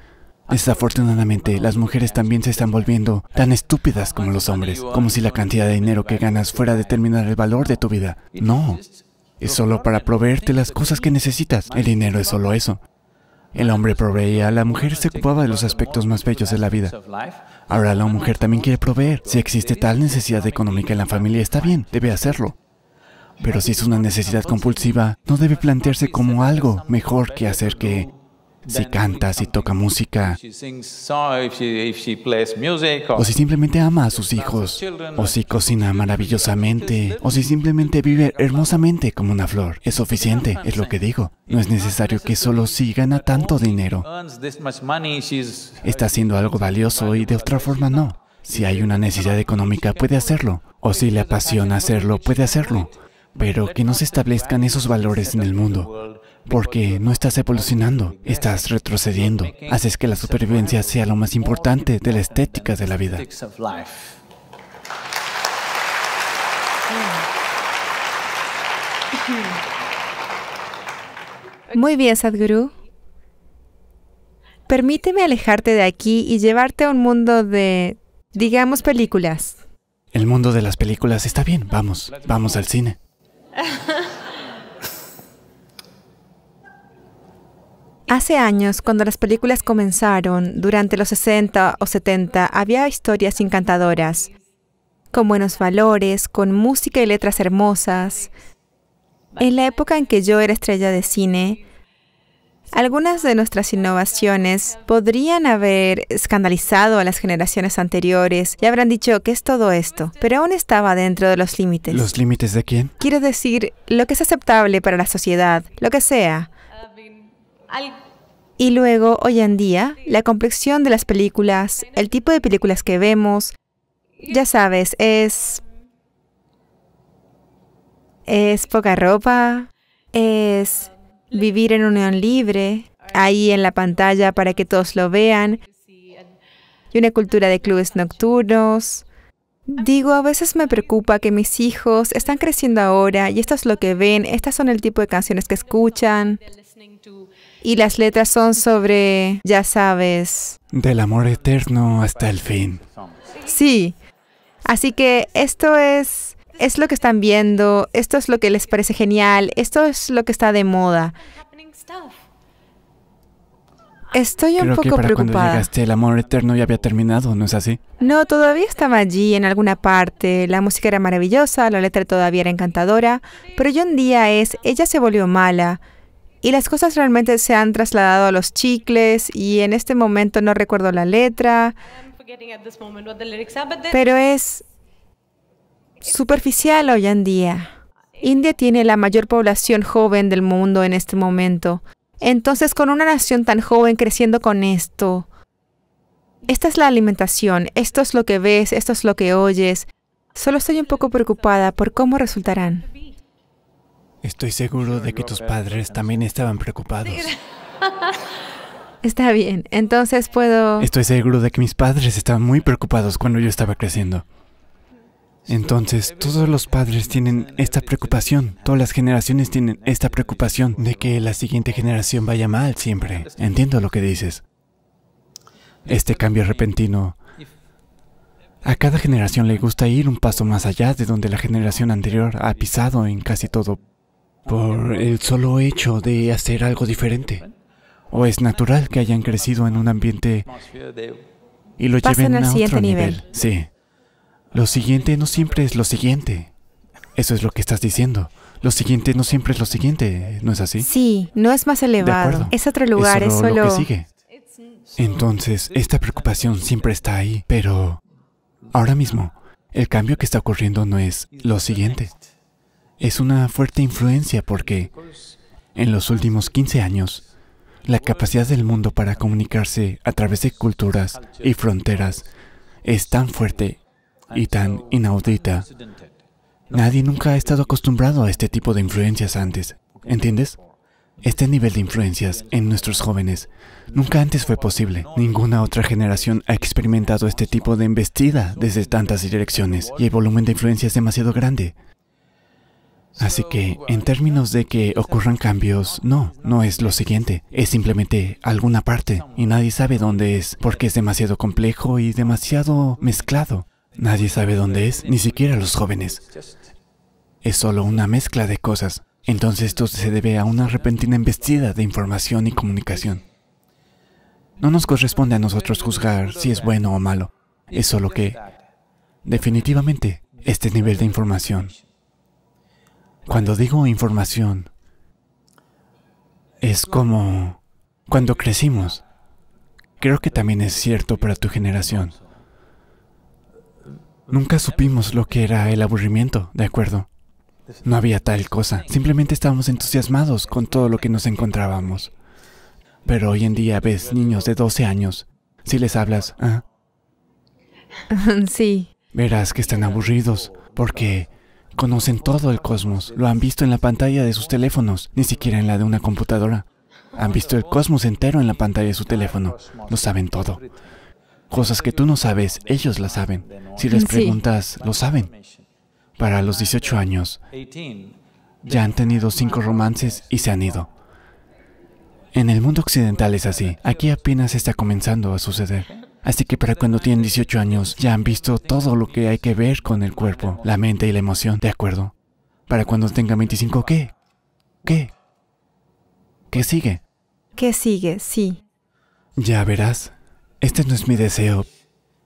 Desafortunadamente, las mujeres también se están volviendo tan estúpidas como los hombres, como si la cantidad de dinero que ganas fuera a determinar el valor de tu vida. No, es solo para proveerte las cosas que necesitas. El dinero es solo eso. El hombre proveía, la mujer se ocupaba de los aspectos más bellos de la vida. Ahora la mujer también quiere proveer. Si existe tal necesidad económica en la familia, está bien, debe hacerlo. Pero si es una necesidad compulsiva, no debe plantearse como algo mejor que hacer que si canta, si toca música, o si simplemente ama a sus hijos, o si cocina maravillosamente, o si simplemente vive hermosamente como una flor. Es suficiente, es lo que digo. No es necesario que solo si gana tanto dinero. Está haciendo algo valioso y de otra forma no. Si hay una necesidad económica, puede hacerlo. O si le apasiona hacerlo, puede hacerlo. Pero que no se establezcan esos valores en el mundo porque no estás evolucionando, estás retrocediendo. Haces que la supervivencia sea lo más importante de la estética de la vida. Muy bien, Sadhguru. Permíteme alejarte de aquí y llevarte a un mundo de, digamos, películas. El mundo de las películas está bien, vamos, vamos al cine. Hace años, cuando las películas comenzaron, durante los 60 o 70, había historias encantadoras, con buenos valores, con música y letras hermosas. En la época en que yo era estrella de cine, algunas de nuestras innovaciones podrían haber escandalizado a las generaciones anteriores y habrán dicho que es todo esto, pero aún estaba dentro de los límites. ¿Los límites de quién? Quiero decir, lo que es aceptable para la sociedad, lo que sea. Y luego, hoy en día, la complexión de las películas, el tipo de películas que vemos, ya sabes, es... Es poca ropa, es vivir en unión libre, ahí en la pantalla para que todos lo vean, y una cultura de clubes nocturnos. Digo, a veces me preocupa que mis hijos están creciendo ahora y esto es lo que ven, estas son el tipo de canciones que escuchan y las letras son sobre, ya sabes. Del amor eterno hasta el fin. Sí. Así que esto es, es lo que están viendo, esto es lo que les parece genial, esto es lo que está de moda. Estoy un poco preocupada. Cuando llegaste, el amor eterno ya había terminado, ¿no es así? No, todavía estaba allí en alguna parte. La música era maravillosa, la letra todavía era encantadora, pero yo un día es ella se volvió mala. Y las cosas realmente se han trasladado a los chicles y en este momento no recuerdo la letra, pero es superficial hoy en día. India tiene la mayor población joven del mundo en este momento. Entonces, con una nación tan joven creciendo con esto, esta es la alimentación, esto es lo que ves, esto es lo que oyes. Solo estoy un poco preocupada por cómo resultarán. Estoy seguro de que tus padres también estaban preocupados. Está bien, entonces puedo... Estoy seguro de que mis padres estaban muy preocupados cuando yo estaba creciendo. Entonces, todos los padres tienen esta preocupación, todas las generaciones tienen esta preocupación de que la siguiente generación vaya mal siempre. Entiendo lo que dices. Este cambio repentino a cada generación le gusta ir un paso más allá de donde la generación anterior ha pisado en casi todo por el solo hecho de hacer algo diferente. O es natural que hayan crecido en un ambiente y lo lleven al a siguiente nivel. Sí. Lo siguiente no siempre es lo siguiente. Eso es lo que estás diciendo. Lo siguiente no siempre es lo siguiente, ¿no es así? Sí, no es más elevado. Es otro lugar, es solo, es solo... Lo que sigue. Entonces, esta preocupación siempre está ahí, pero ahora mismo el cambio que está ocurriendo no es lo siguiente, es una fuerte influencia porque en los últimos 15 años, la capacidad del mundo para comunicarse a través de culturas y fronteras es tan fuerte y tan inaudita. Nadie nunca ha estado acostumbrado a este tipo de influencias antes, ¿entiendes? Este nivel de influencias en nuestros jóvenes nunca antes fue posible. Ninguna otra generación ha experimentado este tipo de embestida desde tantas direcciones y el volumen de influencia es demasiado grande. Así que, en términos de que ocurran cambios, no, no es lo siguiente. Es simplemente alguna parte y nadie sabe dónde es porque es demasiado complejo y demasiado mezclado. Nadie sabe dónde es, ni siquiera los jóvenes. Es solo una mezcla de cosas. Entonces esto se debe a una repentina embestida de información y comunicación. No nos corresponde a nosotros juzgar si es bueno o malo. Es solo que, definitivamente, este nivel de información cuando digo información, es como cuando crecimos. Creo que también es cierto para tu generación. Nunca supimos lo que era el aburrimiento, ¿de acuerdo? No había tal cosa, simplemente estábamos entusiasmados con todo lo que nos encontrábamos. Pero hoy en día ves niños de 12 años, si les hablas, ¿ah? Sí. Verás que están aburridos, porque Conocen todo el cosmos, lo han visto en la pantalla de sus teléfonos, ni siquiera en la de una computadora. Han visto el cosmos entero en la pantalla de su teléfono, lo saben todo. Cosas que tú no sabes, ellos las saben. Si les preguntas, lo saben. Para los 18 años, ya han tenido cinco romances y se han ido. En el mundo occidental es así. Aquí apenas está comenzando a suceder. Así que para cuando tienen 18 años ya han visto todo lo que hay que ver con el cuerpo, la mente y la emoción, ¿de acuerdo? Para cuando tengan 25, ¿qué? ¿Qué? ¿Qué sigue? ¿Qué sigue? Sí. Ya verás, este no es mi deseo,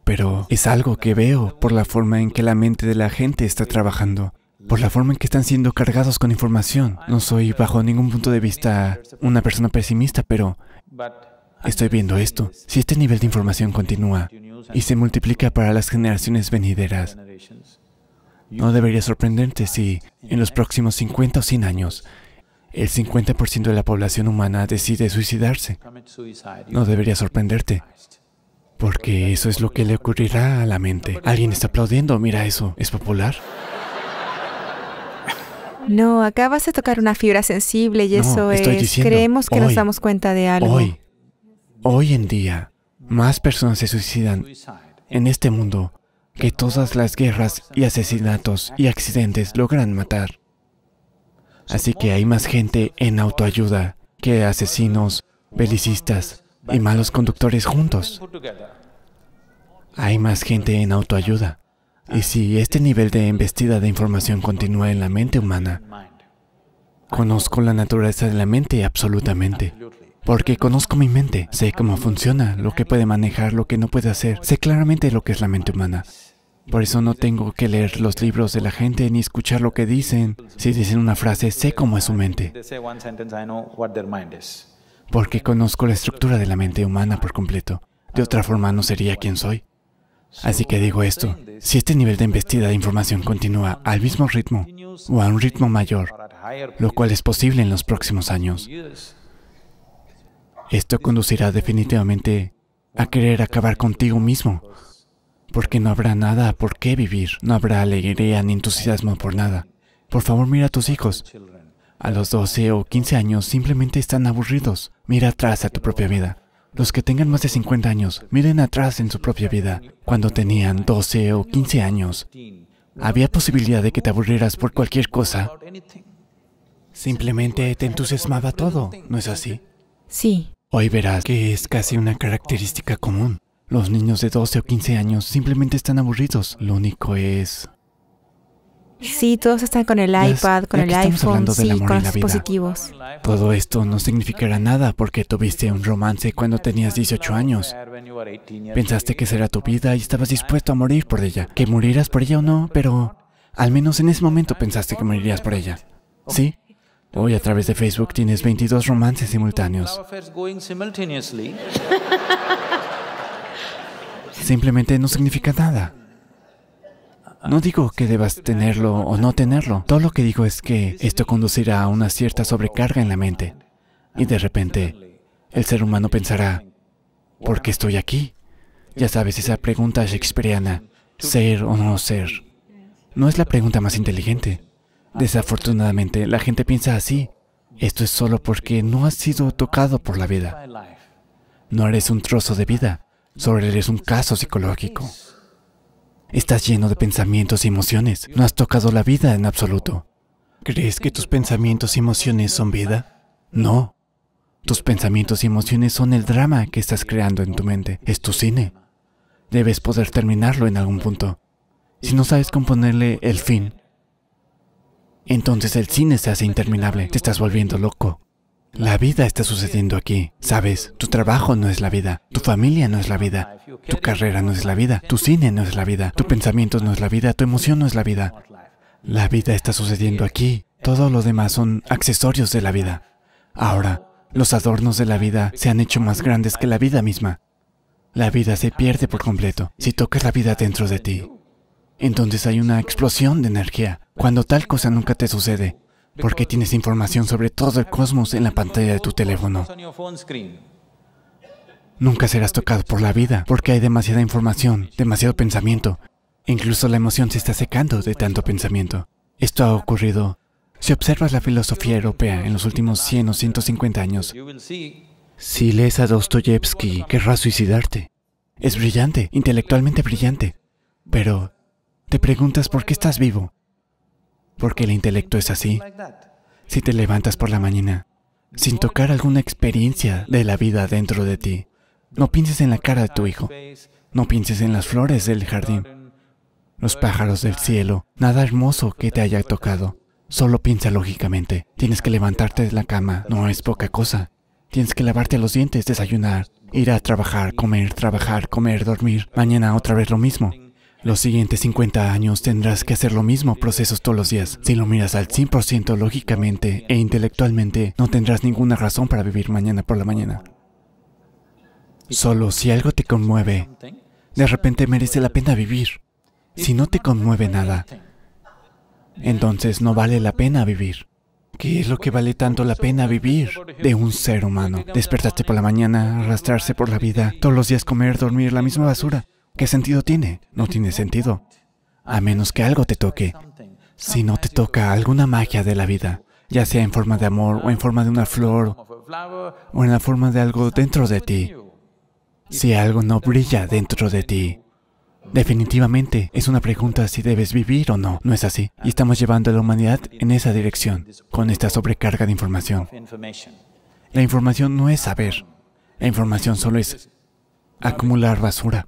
pero es algo que veo por la forma en que la mente de la gente está trabajando, por la forma en que están siendo cargados con información. No soy bajo ningún punto de vista una persona pesimista, pero Estoy viendo esto. Si este nivel de información continúa y se multiplica para las generaciones venideras, no debería sorprenderte si, en los próximos 50 o 100 años, el 50% de la población humana decide suicidarse. No debería sorprenderte, porque eso es lo que le ocurrirá a la mente. Alguien está aplaudiendo, mira eso, es popular. No, acabas de tocar una fibra sensible y eso es... Diciendo, creemos que nos damos cuenta de algo. Hoy, Hoy en día, más personas se suicidan en este mundo que todas las guerras y asesinatos y accidentes logran matar. Así que hay más gente en autoayuda que asesinos, belicistas y malos conductores juntos. Hay más gente en autoayuda. Y si este nivel de embestida de información continúa en la mente humana, conozco la naturaleza de la mente absolutamente. Porque conozco mi mente, sé cómo funciona, lo que puede manejar, lo que no puede hacer, sé claramente lo que es la mente humana. Por eso no tengo que leer los libros de la gente ni escuchar lo que dicen. Si dicen una frase, sé cómo es su mente. Porque conozco la estructura de la mente humana por completo. De otra forma no sería quien soy. Así que digo esto, si este nivel de investida de información continúa al mismo ritmo o a un ritmo mayor, lo cual es posible en los próximos años, esto conducirá definitivamente a querer acabar contigo mismo, porque no habrá nada por qué vivir, no habrá alegría ni entusiasmo por nada. Por favor, mira a tus hijos. A los 12 o 15 años simplemente están aburridos. Mira atrás a tu propia vida. Los que tengan más de 50 años, miren atrás en su propia vida. Cuando tenían 12 o 15 años, ¿había posibilidad de que te aburrieras por cualquier cosa? Simplemente te entusiasmaba todo, ¿no es así? Sí. Hoy verás que es casi una característica común. Los niños de 12 o 15 años simplemente están aburridos. Lo único es... Sí, todos están con el iPad, con el iPhone, sí, con los dispositivos. Todo esto no significará nada porque tuviste un romance cuando tenías 18 años. Pensaste que será tu vida y estabas dispuesto a morir por ella. Que murieras por ella o no, pero al menos en ese momento pensaste que morirías por ella. ¿Sí? Hoy a través de Facebook tienes 22 romances simultáneos. Simplemente no significa nada. No digo que debas tenerlo o no tenerlo. Todo lo que digo es que esto conducirá a una cierta sobrecarga en la mente. Y de repente, el ser humano pensará, ¿por qué estoy aquí? Ya sabes, esa pregunta shakespeariana, ser o no ser, no es la pregunta más inteligente. Desafortunadamente, la gente piensa así. Esto es solo porque no has sido tocado por la vida. No eres un trozo de vida, solo eres un caso psicológico. Estás lleno de pensamientos y emociones. No has tocado la vida en absoluto. ¿Crees que tus pensamientos y emociones son vida? No. Tus pensamientos y emociones son el drama que estás creando en tu mente. Es tu cine. Debes poder terminarlo en algún punto. Si no sabes componerle el fin, entonces el cine se hace interminable, te estás volviendo loco. La vida está sucediendo aquí, ¿sabes? Tu trabajo no es la vida, tu familia no es la vida, tu carrera no es la vida, tu cine no es la vida, tu pensamiento no es la vida, tu emoción no es la vida. La vida está sucediendo aquí, todo lo demás son accesorios de la vida. Ahora, los adornos de la vida se han hecho más grandes que la vida misma. La vida se pierde por completo si tocas la vida dentro de ti. Entonces hay una explosión de energía, cuando tal cosa nunca te sucede, porque tienes información sobre todo el cosmos en la pantalla de tu teléfono. Nunca serás tocado por la vida, porque hay demasiada información, demasiado pensamiento. Incluso la emoción se está secando de tanto pensamiento. Esto ha ocurrido. Si observas la filosofía europea en los últimos 100 o 150 años, si lees a Dostoyevsky, querrás suicidarte. Es brillante, intelectualmente brillante, pero te preguntas por qué estás vivo. Porque el intelecto es así. Si te levantas por la mañana, sin tocar alguna experiencia de la vida dentro de ti, no pienses en la cara de tu hijo, no pienses en las flores del jardín, los pájaros del cielo, nada hermoso que te haya tocado. Solo piensa lógicamente. Tienes que levantarte de la cama, no es poca cosa. Tienes que lavarte los dientes, desayunar, ir a trabajar, comer, trabajar, comer, dormir. Mañana otra vez lo mismo. Los siguientes 50 años tendrás que hacer lo mismo procesos todos los días. Si lo miras al 100% lógicamente e intelectualmente, no tendrás ninguna razón para vivir mañana por la mañana. Solo si algo te conmueve, de repente merece la pena vivir. Si no te conmueve nada, entonces no vale la pena vivir. ¿Qué es lo que vale tanto la pena vivir de un ser humano? Despertarse por la mañana, arrastrarse por la vida, todos los días comer, dormir, la misma basura. ¿Qué sentido tiene? No tiene sentido. A menos que algo te toque. Si no te toca alguna magia de la vida, ya sea en forma de amor o en forma de una flor o en la forma de algo dentro de ti, si algo no brilla dentro de ti, definitivamente es una pregunta si debes vivir o no. No es así. Y estamos llevando a la humanidad en esa dirección, con esta sobrecarga de información. La información no es saber. La información solo es acumular basura.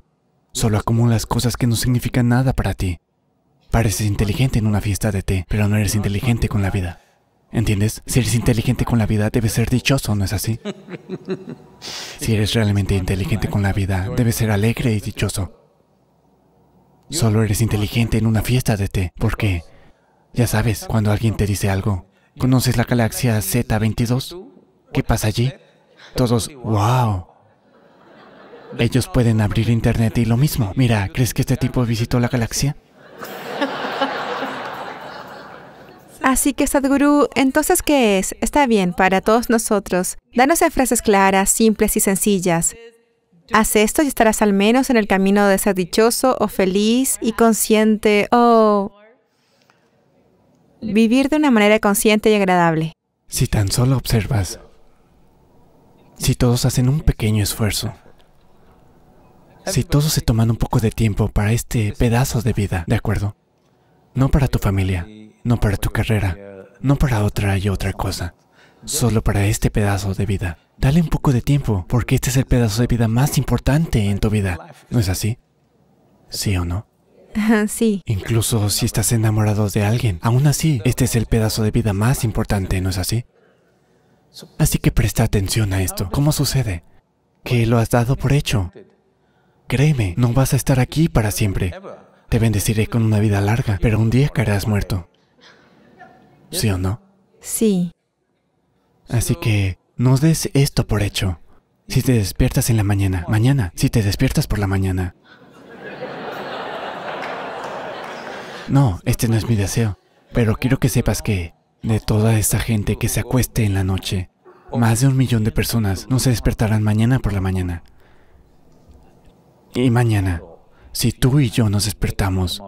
Solo acumulas cosas que no significan nada para ti. Pareces inteligente en una fiesta de té, pero no eres inteligente con la vida. ¿Entiendes? Si eres inteligente con la vida, debes ser dichoso, ¿no es así? Si eres realmente inteligente con la vida, debes ser alegre y dichoso. Solo eres inteligente en una fiesta de té, porque, ya sabes, cuando alguien te dice algo, ¿conoces la galaxia Z22? ¿Qué pasa allí? Todos, wow, ellos pueden abrir internet y lo mismo. Mira, ¿crees que este tipo visitó la galaxia? Así que Sadhguru, entonces ¿qué es? Está bien para todos nosotros. Danos en frases claras, simples y sencillas. Haz esto y estarás al menos en el camino de ser dichoso o feliz y consciente o vivir de una manera consciente y agradable. Si tan solo observas, si todos hacen un pequeño esfuerzo, si todos se toman un poco de tiempo para este pedazo de vida, ¿de acuerdo? No para tu familia, no para tu carrera, no para otra y otra cosa, solo para este pedazo de vida. Dale un poco de tiempo, porque este es el pedazo de vida más importante en tu vida. ¿No es así? ¿Sí o no? sí. Incluso si estás enamorado de alguien, aún así, este es el pedazo de vida más importante, ¿no es así? Así que presta atención a esto. ¿Cómo sucede? Que lo has dado por hecho. Créeme, no vas a estar aquí para siempre. Te bendeciré con una vida larga, pero un día caerás muerto. ¿Sí o no? Sí. Así que no des esto por hecho. Si te despiertas en la mañana, mañana, si te despiertas por la mañana. No, este no es mi deseo, pero quiero que sepas que de toda esa gente que se acueste en la noche, más de un millón de personas no se despertarán mañana por la mañana. Y mañana, si tú y yo nos despertamos,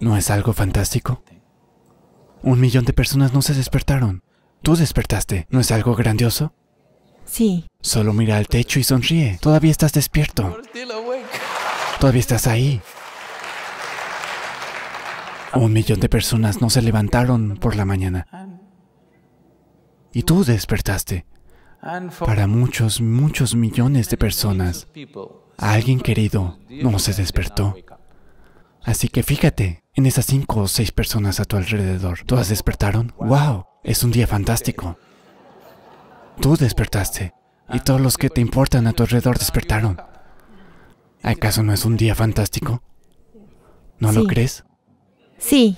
¿no es algo fantástico? Un millón de personas no se despertaron. Tú despertaste. ¿No es algo grandioso? Sí. Solo mira al techo y sonríe. Todavía estás despierto. Todavía estás ahí. Un millón de personas no se levantaron por la mañana. Y tú despertaste para muchos, muchos millones de personas. Alguien querido no se despertó. Así que fíjate en esas cinco o seis personas a tu alrededor. ¿Todas despertaron? ¡Wow! Es un día fantástico. Tú despertaste y todos los que te importan a tu alrededor despertaron. ¿Acaso no es un día fantástico? ¿No lo crees? Sí.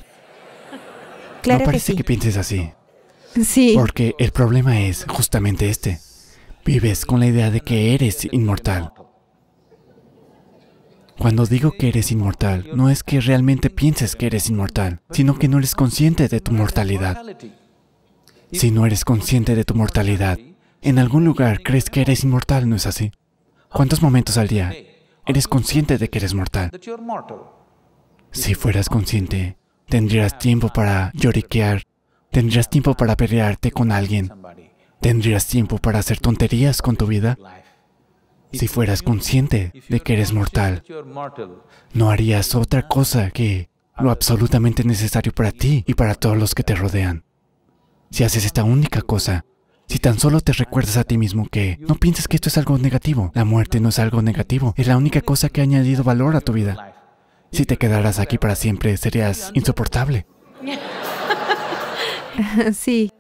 no parece que pienses así. Sí. Porque el problema es justamente este. Vives con la idea de que eres inmortal. Cuando digo que eres inmortal, no es que realmente pienses que eres inmortal, sino que no eres consciente de tu mortalidad. Si no eres consciente de tu mortalidad, en algún lugar crees que eres inmortal, ¿no es así? ¿Cuántos momentos al día eres consciente de que eres mortal? Si fueras consciente, tendrías tiempo para lloriquear Tendrías tiempo para pelearte con alguien. Tendrías tiempo para hacer tonterías con tu vida. Si fueras consciente de que eres mortal, no harías otra cosa que lo absolutamente necesario para ti y para todos los que te rodean. Si haces esta única cosa, si tan solo te recuerdas a ti mismo que no pienses que esto es algo negativo, la muerte no es algo negativo, es la única cosa que ha añadido valor a tu vida. Si te quedaras aquí para siempre, serías insoportable. sí.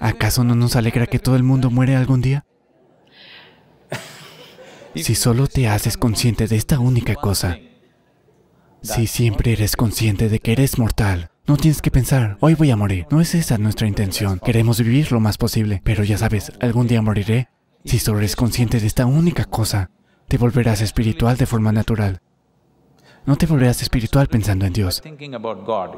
¿Acaso no nos alegra que todo el mundo muere algún día? Si solo te haces consciente de esta única cosa, si siempre eres consciente de que eres mortal, no tienes que pensar, hoy voy a morir. No es esa nuestra intención. Queremos vivir lo más posible, pero ya sabes, algún día moriré. Si solo eres consciente de esta única cosa, te volverás espiritual de forma natural. No te volverás espiritual pensando en Dios.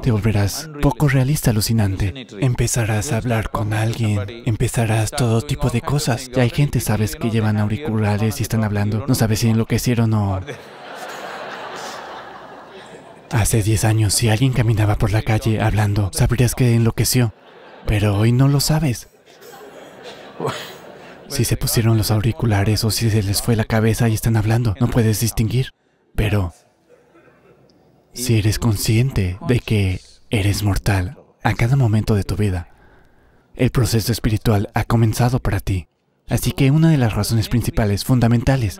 Te volverás poco realista, alucinante. Empezarás a hablar con alguien. Empezarás todo tipo de cosas. Ya hay gente, sabes, que llevan auriculares y están hablando. No sabes si enloquecieron o... Hace 10 años, si alguien caminaba por la calle hablando, sabrías que enloqueció. Pero hoy no lo sabes. Si se pusieron los auriculares o si se les fue la cabeza y están hablando, no puedes distinguir. Pero si eres consciente de que eres mortal a cada momento de tu vida, el proceso espiritual ha comenzado para ti. Así que una de las razones principales, fundamentales,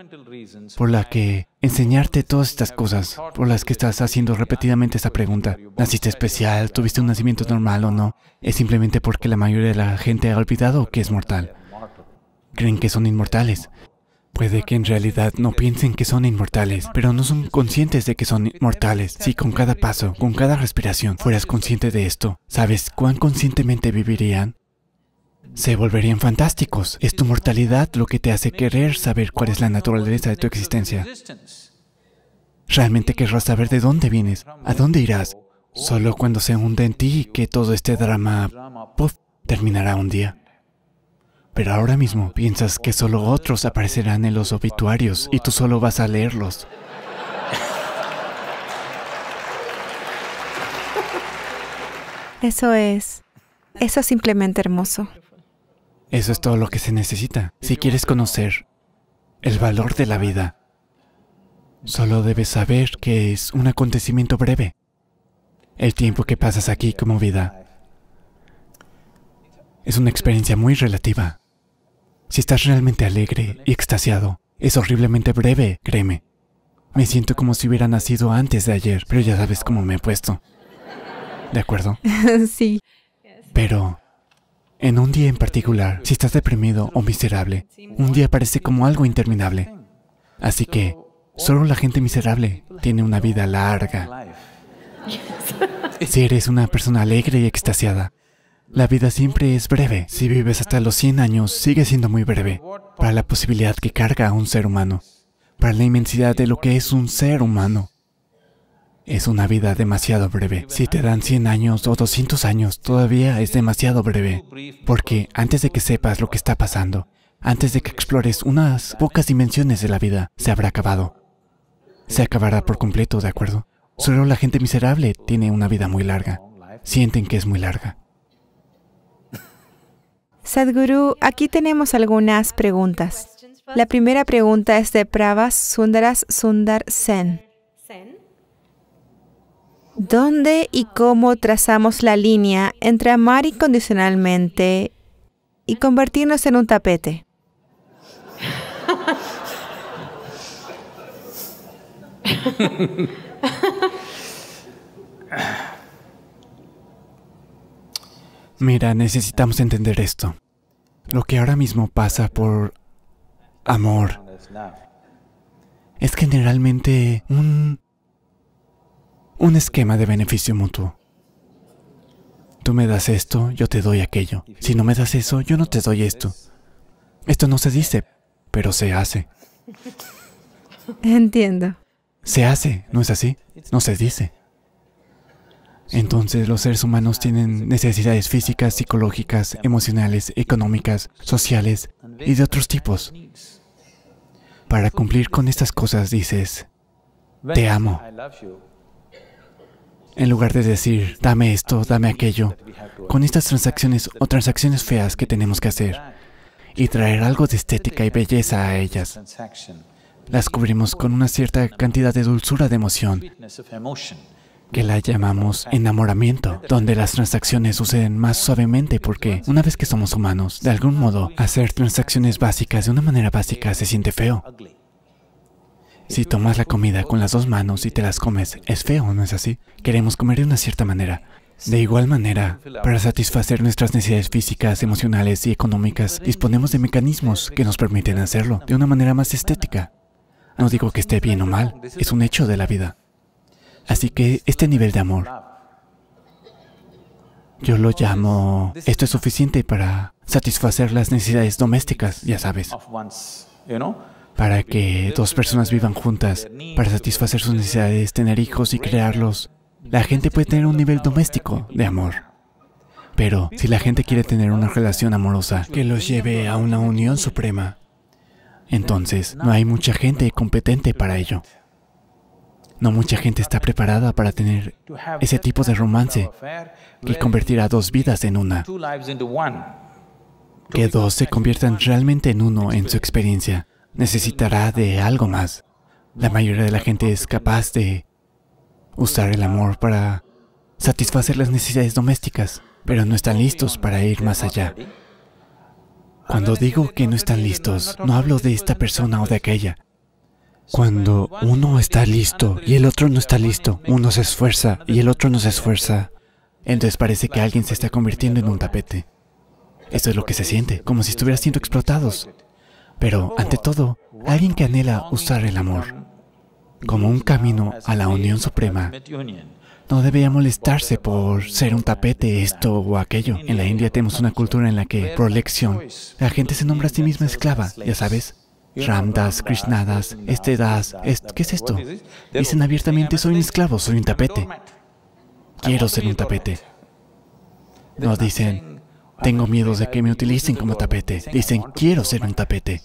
por la que enseñarte todas estas cosas, por las que estás haciendo repetidamente esta pregunta, ¿naciste especial? ¿Tuviste un nacimiento normal o no? Es simplemente porque la mayoría de la gente ha olvidado que es mortal. Creen que son inmortales. Puede que en realidad no piensen que son inmortales, pero no son conscientes de que son inmortales. Si con cada paso, con cada respiración, fueras consciente de esto, ¿sabes cuán conscientemente vivirían? Se volverían fantásticos. Es tu mortalidad lo que te hace querer saber cuál es la naturaleza de tu existencia. Realmente querrás saber de dónde vienes, a dónde irás. Solo cuando se hunda en ti que todo este drama terminará un día ahora mismo piensas que solo otros aparecerán en los obituarios y tú solo vas a leerlos. Eso es. Eso es simplemente hermoso. Eso es todo lo que se necesita. Si quieres conocer el valor de la vida, solo debes saber que es un acontecimiento breve. El tiempo que pasas aquí como vida es una experiencia muy relativa. Si estás realmente alegre y extasiado, es horriblemente breve, créeme. Me siento como si hubiera nacido antes de ayer, pero ya sabes cómo me he puesto. ¿De acuerdo? sí. Pero en un día en particular, si estás deprimido o miserable, un día parece como algo interminable. Así que, solo la gente miserable tiene una vida larga. Si eres una persona alegre y extasiada, la vida siempre es breve. Si vives hasta los 100 años, sigue siendo muy breve para la posibilidad que carga a un ser humano, para la inmensidad de lo que es un ser humano. Es una vida demasiado breve. Si te dan 100 años o 200 años, todavía es demasiado breve. Porque antes de que sepas lo que está pasando, antes de que explores unas pocas dimensiones de la vida, se habrá acabado. Se acabará por completo, ¿de acuerdo? Solo la gente miserable tiene una vida muy larga. Sienten que es muy larga. Sadhguru, aquí tenemos algunas preguntas. La primera pregunta es de Pravas Sundaras Sundar Sen. ¿Dónde y cómo trazamos la línea entre amar incondicionalmente y convertirnos en un tapete? Mira, necesitamos entender esto. Lo que ahora mismo pasa por amor es generalmente un, un esquema de beneficio mutuo. Tú me das esto, yo te doy aquello. Si no me das eso, yo no te doy esto. Esto no se dice, pero se hace. Entiendo. Se hace, ¿no es así? No se dice. Entonces los seres humanos tienen necesidades físicas, psicológicas, emocionales, económicas, sociales y de otros tipos. Para cumplir con estas cosas dices, te amo. En lugar de decir, dame esto, dame aquello, con estas transacciones o transacciones feas que tenemos que hacer y traer algo de estética y belleza a ellas, las cubrimos con una cierta cantidad de dulzura de emoción que la llamamos enamoramiento, donde las transacciones suceden más suavemente porque una vez que somos humanos, de algún modo, hacer transacciones básicas de una manera básica se siente feo. Si tomas la comida con las dos manos y te las comes, es feo, ¿no es así? Queremos comer de una cierta manera. De igual manera, para satisfacer nuestras necesidades físicas, emocionales y económicas, disponemos de mecanismos que nos permiten hacerlo de una manera más estética. No digo que esté bien o mal, es un hecho de la vida. Así que este nivel de amor, yo lo llamo, esto es suficiente para satisfacer las necesidades domésticas, ya sabes, para que dos personas vivan juntas, para satisfacer sus necesidades, tener hijos y crearlos. La gente puede tener un nivel doméstico de amor. Pero si la gente quiere tener una relación amorosa que los lleve a una unión suprema, entonces no hay mucha gente competente para ello. No mucha gente está preparada para tener ese tipo de romance que convertirá dos vidas en una. Que dos se conviertan realmente en uno en su experiencia. Necesitará de algo más. La mayoría de la gente es capaz de usar el amor para satisfacer las necesidades domésticas, pero no están listos para ir más allá. Cuando digo que no están listos, no hablo de esta persona o de aquella. Cuando uno está listo y el otro no está listo, uno se esfuerza y el otro no se esfuerza, entonces parece que alguien se está convirtiendo en un tapete. Eso es lo que se siente, como si estuvieran siendo explotados. Pero, ante todo, alguien que anhela usar el amor como un camino a la unión suprema no debería molestarse por ser un tapete, esto o aquello. En la India tenemos una cultura en la que, por lección, la gente se nombra a sí misma esclava, ya sabes, Ramdas, Krishnadas, este das, ¿qué es esto? Dicen abiertamente, soy un esclavo, soy un tapete. Quiero ser un tapete. No dicen, tengo miedo de que me utilicen como tapete. Dicen, quiero ser un tapete.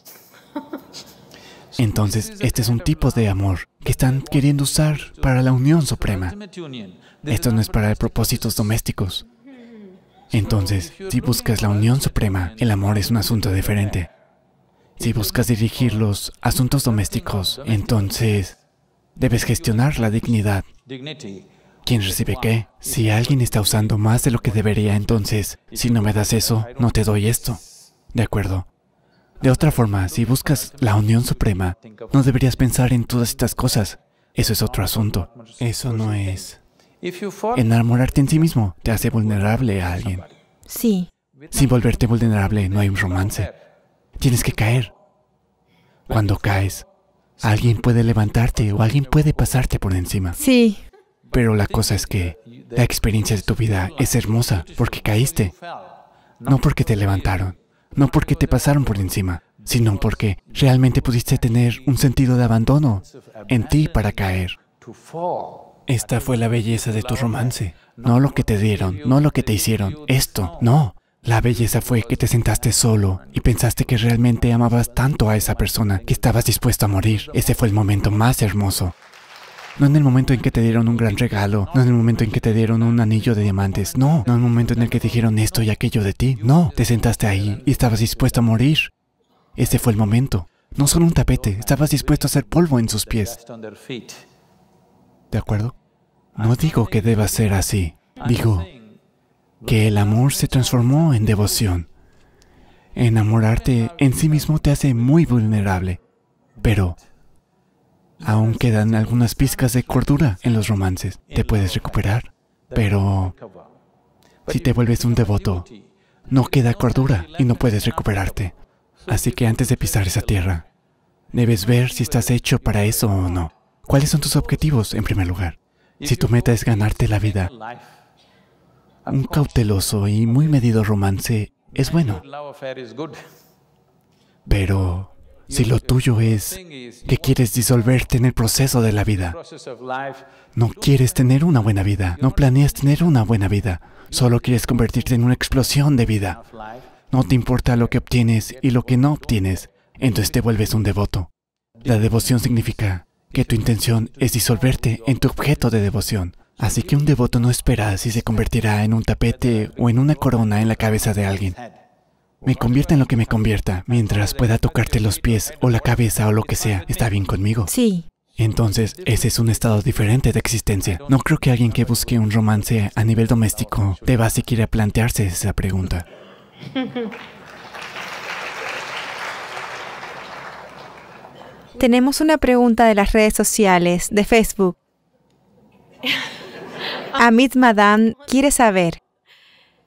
Entonces, este es un tipo de amor que están queriendo usar para la unión suprema. Esto no es para propósitos domésticos. Entonces, si buscas la unión suprema, el amor es un asunto diferente. Si buscas dirigir los asuntos domésticos, entonces debes gestionar la dignidad. ¿Quién recibe qué? Si alguien está usando más de lo que debería, entonces, si no me das eso, no te doy esto. ¿De acuerdo? De otra forma, si buscas la unión suprema, no deberías pensar en todas estas cosas. Eso es otro asunto. Eso no es... Enamorarte en sí mismo te hace vulnerable a alguien. Sí. Sin volverte vulnerable no hay un romance. Tienes que caer. Cuando caes, alguien puede levantarte o alguien puede pasarte por encima. Sí. Pero la cosa es que la experiencia de tu vida es hermosa porque caíste, no porque te levantaron, no porque te pasaron por encima, sino porque realmente pudiste tener un sentido de abandono en ti para caer. Esta fue la belleza de tu romance. No lo que te dieron, no lo que te hicieron, esto, no. La belleza fue que te sentaste solo y pensaste que realmente amabas tanto a esa persona que estabas dispuesto a morir. Ese fue el momento más hermoso. No en el momento en que te dieron un gran regalo, no en el momento en que te dieron un anillo de diamantes, no, no en el momento en el que te dijeron esto y aquello de ti, no, te sentaste ahí y estabas dispuesto a morir. Ese fue el momento. No solo un tapete, estabas dispuesto a hacer polvo en sus pies. ¿De acuerdo? No digo que deba ser así, digo que el amor se transformó en devoción. Enamorarte en sí mismo te hace muy vulnerable, pero aún quedan algunas pizcas de cordura en los romances. Te puedes recuperar, pero si te vuelves un devoto, no queda cordura y no puedes recuperarte. Así que antes de pisar esa tierra, debes ver si estás hecho para eso o no. ¿Cuáles son tus objetivos en primer lugar? Si tu meta es ganarte la vida, un cauteloso y muy medido romance es bueno. Pero si lo tuyo es que quieres disolverte en el proceso de la vida, no quieres tener una buena vida, no planeas tener una buena vida, solo quieres convertirte en una explosión de vida. No te importa lo que obtienes y lo que no obtienes, entonces te vuelves un devoto. La devoción significa que tu intención es disolverte en tu objeto de devoción. Así que un devoto no espera si se convertirá en un tapete o en una corona en la cabeza de alguien. Me convierta en lo que me convierta, mientras pueda tocarte los pies o la cabeza o lo que sea, está bien conmigo. Sí. Entonces, ese es un estado diferente de existencia. No creo que alguien que busque un romance a nivel doméstico deba siquiera plantearse esa pregunta. Tenemos una pregunta de las redes sociales, de Facebook. Amit Madan quiere saber.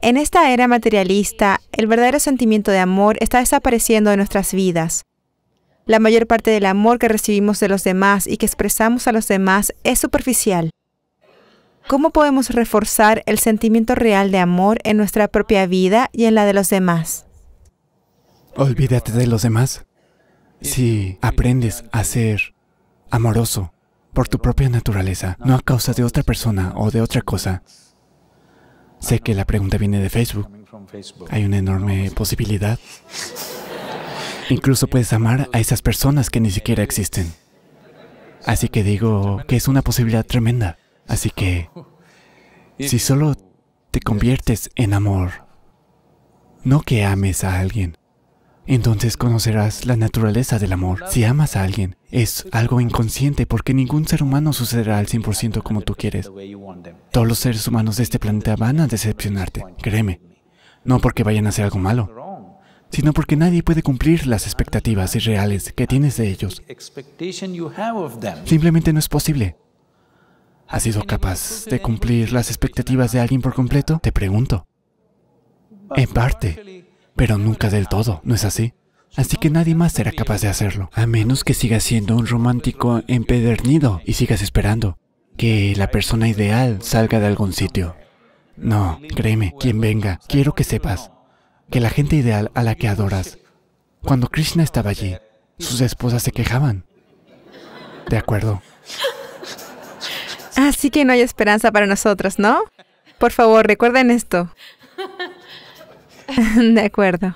En esta era materialista, el verdadero sentimiento de amor está desapareciendo de nuestras vidas. La mayor parte del amor que recibimos de los demás y que expresamos a los demás es superficial. ¿Cómo podemos reforzar el sentimiento real de amor en nuestra propia vida y en la de los demás? Olvídate de los demás. Si aprendes a ser amoroso por tu propia naturaleza, no a causa de otra persona o de otra cosa. Sé que la pregunta viene de Facebook. Hay una enorme posibilidad. Incluso puedes amar a esas personas que ni siquiera existen. Así que digo que es una posibilidad tremenda. Así que, si solo te conviertes en amor, no que ames a alguien, entonces conocerás la naturaleza del amor. Si amas a alguien, es algo inconsciente porque ningún ser humano sucederá al 100% como tú quieres. Todos los seres humanos de este planeta van a decepcionarte, créeme. No porque vayan a hacer algo malo, sino porque nadie puede cumplir las expectativas irreales que tienes de ellos. Simplemente no es posible. ¿Has sido capaz de cumplir las expectativas de alguien por completo? Te pregunto. En parte, pero nunca del todo, ¿no es así? Así que nadie más será capaz de hacerlo, a menos que sigas siendo un romántico empedernido y sigas esperando que la persona ideal salga de algún sitio. No, créeme, quien venga, quiero que sepas que la gente ideal a la que adoras, cuando Krishna estaba allí, sus esposas se quejaban. De acuerdo. Así que no hay esperanza para nosotros, ¿no? Por favor, recuerden esto. De acuerdo.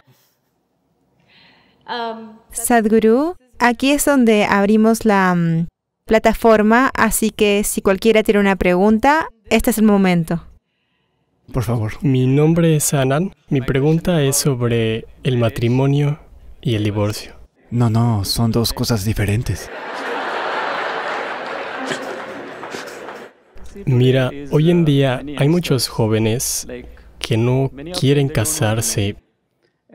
Um, Sadhguru, aquí es donde abrimos la mm, plataforma, así que si cualquiera tiene una pregunta, este es el momento. Por favor. Mi nombre es Anan. Mi pregunta es sobre el matrimonio y el divorcio. No, no, son dos cosas diferentes. Mira, hoy en día hay muchos jóvenes que no quieren casarse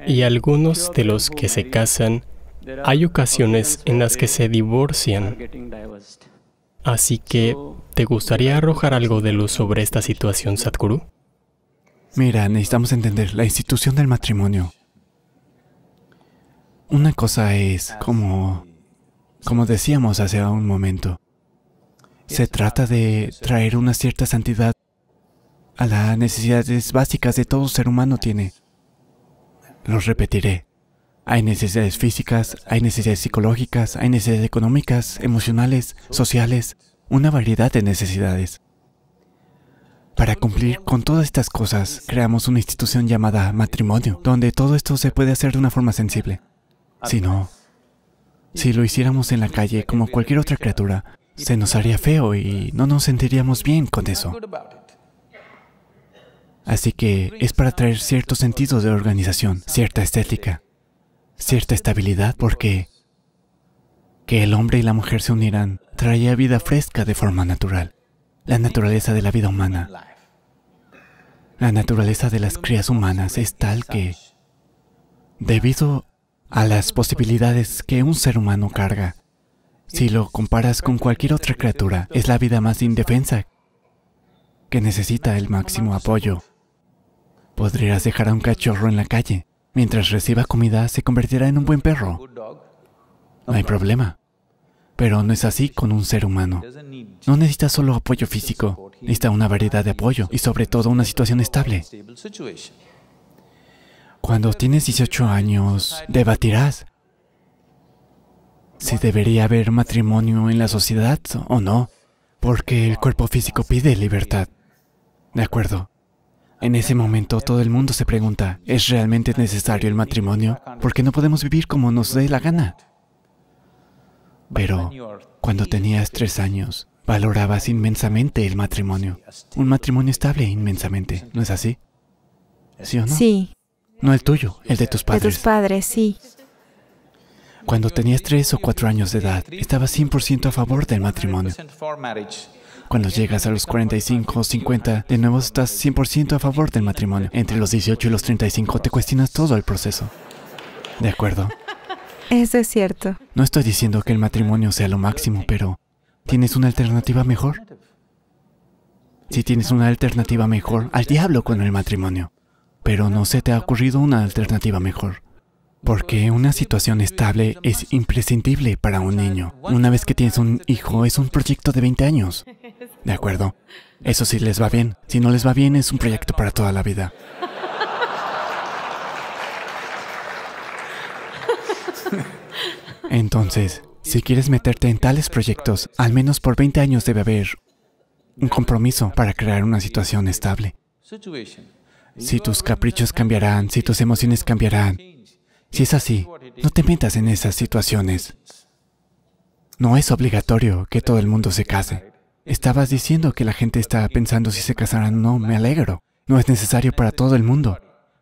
y algunos de los que se casan, hay ocasiones en las que se divorcian. Así que, ¿te gustaría arrojar algo de luz sobre esta situación, Sadhguru? Mira, necesitamos entender la institución del matrimonio. Una cosa es, como, como decíamos hace un momento, se trata de traer una cierta santidad a las necesidades básicas de todo ser humano tiene. Los repetiré. Hay necesidades físicas, hay necesidades psicológicas, hay necesidades económicas, emocionales, sociales, una variedad de necesidades. Para cumplir con todas estas cosas, creamos una institución llamada matrimonio, donde todo esto se puede hacer de una forma sensible. Si no, si lo hiciéramos en la calle como cualquier otra criatura, se nos haría feo y no nos sentiríamos bien con eso. Así que es para traer cierto sentido de organización, cierta estética, cierta estabilidad, porque que el hombre y la mujer se unirán traía vida fresca de forma natural, la naturaleza de la vida humana. La naturaleza de las crías humanas es tal que, debido a las posibilidades que un ser humano carga, si lo comparas con cualquier otra criatura, es la vida más indefensa que necesita el máximo apoyo Podrías dejar a un cachorro en la calle. Mientras reciba comida, se convertirá en un buen perro. No hay problema. Pero no es así con un ser humano. No necesita solo apoyo físico, necesita una variedad de apoyo y sobre todo una situación estable. Cuando tienes 18 años, debatirás si debería haber matrimonio en la sociedad o no, porque el cuerpo físico pide libertad. De acuerdo, en ese momento todo el mundo se pregunta, ¿es realmente necesario el matrimonio? Porque no podemos vivir como nos dé la gana. Pero cuando tenías tres años, valorabas inmensamente el matrimonio. Un matrimonio estable inmensamente, ¿no es así? ¿Sí o no? Sí. No el tuyo, el de tus padres. De tus padres, sí. Cuando tenías tres o cuatro años de edad, estabas 100% a favor del matrimonio. Cuando llegas a los 45 o 50, de nuevo estás 100% a favor del matrimonio. Entre los 18 y los 35 te cuestionas todo el proceso. De acuerdo. Eso es cierto. No estoy diciendo que el matrimonio sea lo máximo, pero ¿tienes una alternativa mejor? Si tienes una alternativa mejor, al diablo con el matrimonio. Pero no se te ha ocurrido una alternativa mejor. Porque una situación estable es imprescindible para un niño. Una vez que tienes un hijo, es un proyecto de 20 años. ¿De acuerdo? Eso sí les va bien. Si no les va bien, es un proyecto para toda la vida. Entonces, si quieres meterte en tales proyectos, al menos por 20 años debe haber un compromiso para crear una situación estable. Si tus caprichos cambiarán, si tus emociones cambiarán, si es así, no te metas en esas situaciones. No es obligatorio que todo el mundo se case. Estabas diciendo que la gente está pensando si se casarán o no, me alegro. No es necesario para todo el mundo.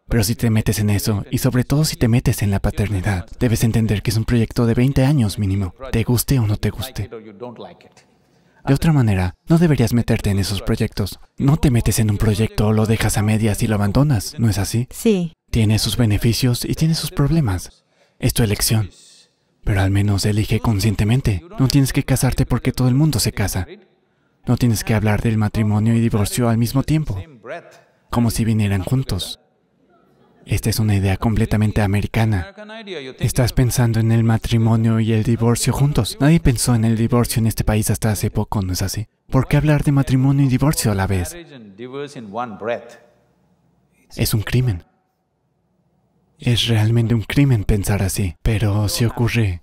Pero si te metes en eso, y sobre todo si te metes en la paternidad, debes entender que es un proyecto de 20 años mínimo, te guste o no te guste. De otra manera, no deberías meterte en esos proyectos. No te metes en un proyecto o lo dejas a medias y lo abandonas, ¿no es así? Sí. Tiene sus beneficios y tiene sus problemas. Es tu elección. Pero al menos elige conscientemente. No tienes que casarte porque todo el mundo se casa. No tienes que hablar del matrimonio y divorcio al mismo tiempo, como si vinieran juntos. Esta es una idea completamente americana. Estás pensando en el matrimonio y el divorcio juntos. Nadie pensó en el divorcio en este país hasta hace poco, ¿no es así? ¿Por qué hablar de matrimonio y divorcio a la vez? Es un crimen. Es realmente un crimen pensar así, pero si ocurre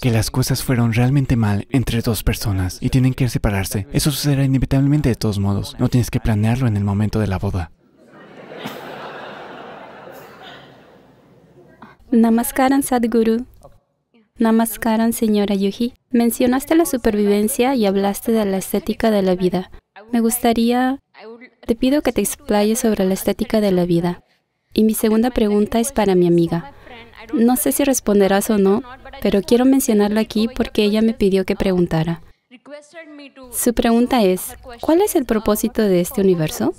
que las cosas fueron realmente mal entre dos personas y tienen que separarse, eso sucederá inevitablemente de todos modos. No tienes que planearlo en el momento de la boda. Namaskaran Sadhguru. Namaskaran señora Yuji. Mencionaste la supervivencia y hablaste de la estética de la vida. Me gustaría... Te pido que te explayes sobre la estética de la vida. Y mi segunda pregunta es para mi amiga. No sé si responderás o no, pero quiero mencionarlo aquí porque ella me pidió que preguntara. Su pregunta es, ¿cuál es el propósito de este universo?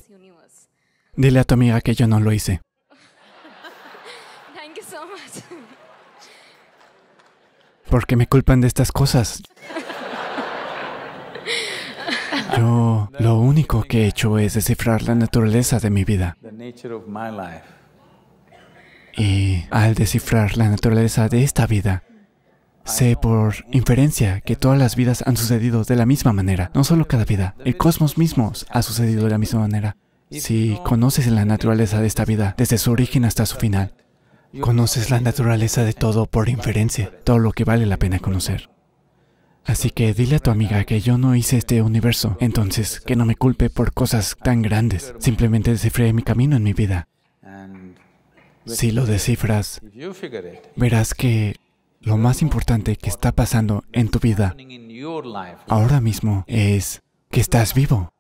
Dile a tu amiga que yo no lo hice. Porque me culpan de estas cosas. Yo lo único que he hecho es descifrar la naturaleza de mi vida. Y al descifrar la naturaleza de esta vida, Sé por inferencia que todas las vidas han sucedido de la misma manera, no solo cada vida, el cosmos mismo ha sucedido de la misma manera. Si conoces la naturaleza de esta vida, desde su origen hasta su final, conoces la naturaleza de todo por inferencia, todo lo que vale la pena conocer. Así que dile a tu amiga que yo no hice este universo, entonces que no me culpe por cosas tan grandes, simplemente descifré mi camino en mi vida. Si lo descifras, verás que lo más importante que está pasando en tu vida ahora mismo es que estás vivo.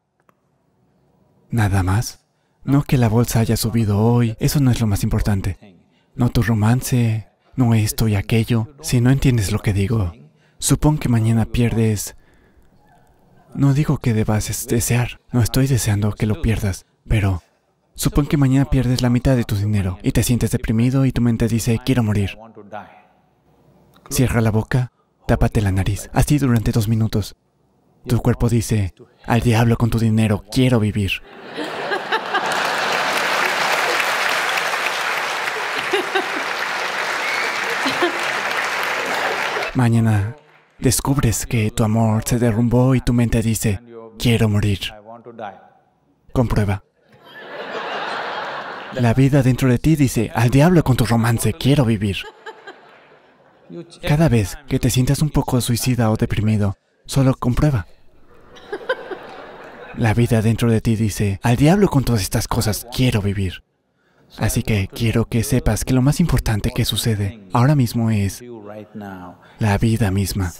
Nada más. No que la bolsa haya subido hoy, eso no es lo más importante. No tu romance, no esto y aquello. Si no entiendes lo que digo, supón que mañana pierdes... No digo que debas desear, no estoy deseando que lo pierdas, pero Supón que mañana pierdes la mitad de tu dinero y te sientes deprimido y tu mente dice, quiero morir. Cierra la boca, tápate la nariz, así durante dos minutos. Tu cuerpo dice, al diablo con tu dinero, quiero vivir. Mañana descubres que tu amor se derrumbó y tu mente dice, quiero morir. Comprueba. La vida dentro de ti dice, al diablo con tu romance, quiero vivir. Cada vez que te sientas un poco suicida o deprimido, solo comprueba. La vida dentro de ti dice, al diablo con todas estas cosas, quiero vivir. Así que quiero que sepas que lo más importante que sucede ahora mismo es la vida misma.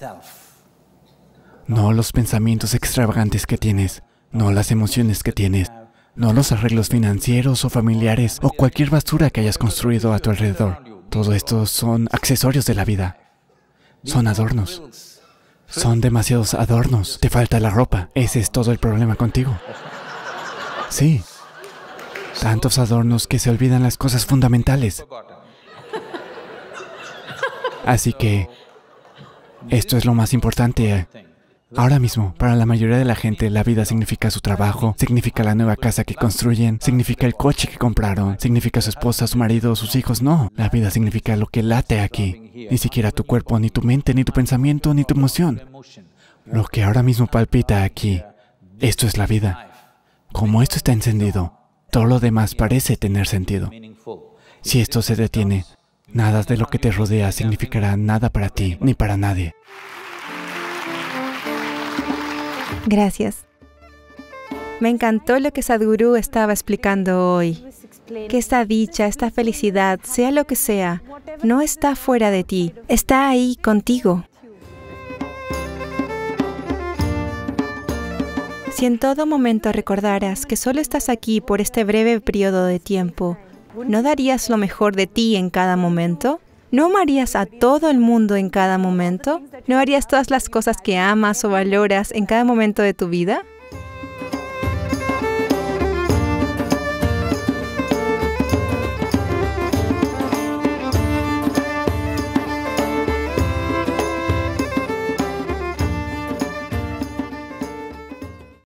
No los pensamientos extravagantes que tienes, no las emociones que tienes, no los arreglos financieros o familiares o cualquier basura que hayas construido a tu alrededor. Todo esto son accesorios de la vida. Son adornos. Son demasiados adornos. Te falta la ropa. Ese es todo el problema contigo. Sí. Tantos adornos que se olvidan las cosas fundamentales. Así que esto es lo más importante. Eh. Ahora mismo, para la mayoría de la gente, la vida significa su trabajo, significa la nueva casa que construyen, significa el coche que compraron, significa su esposa, su marido, sus hijos. No, la vida significa lo que late aquí. Ni siquiera tu cuerpo, ni tu mente, ni tu pensamiento, ni tu emoción. Lo que ahora mismo palpita aquí, esto es la vida. Como esto está encendido, todo lo demás parece tener sentido. Si esto se detiene, nada de lo que te rodea significará nada para ti ni para nadie. Gracias. Me encantó lo que Sadhguru estaba explicando hoy. Que esta dicha, esta felicidad, sea lo que sea, no está fuera de ti, está ahí contigo. Si en todo momento recordaras que solo estás aquí por este breve periodo de tiempo, ¿no darías lo mejor de ti en cada momento? ¿No amarías a todo el mundo en cada momento? ¿No harías todas las cosas que amas o valoras en cada momento de tu vida?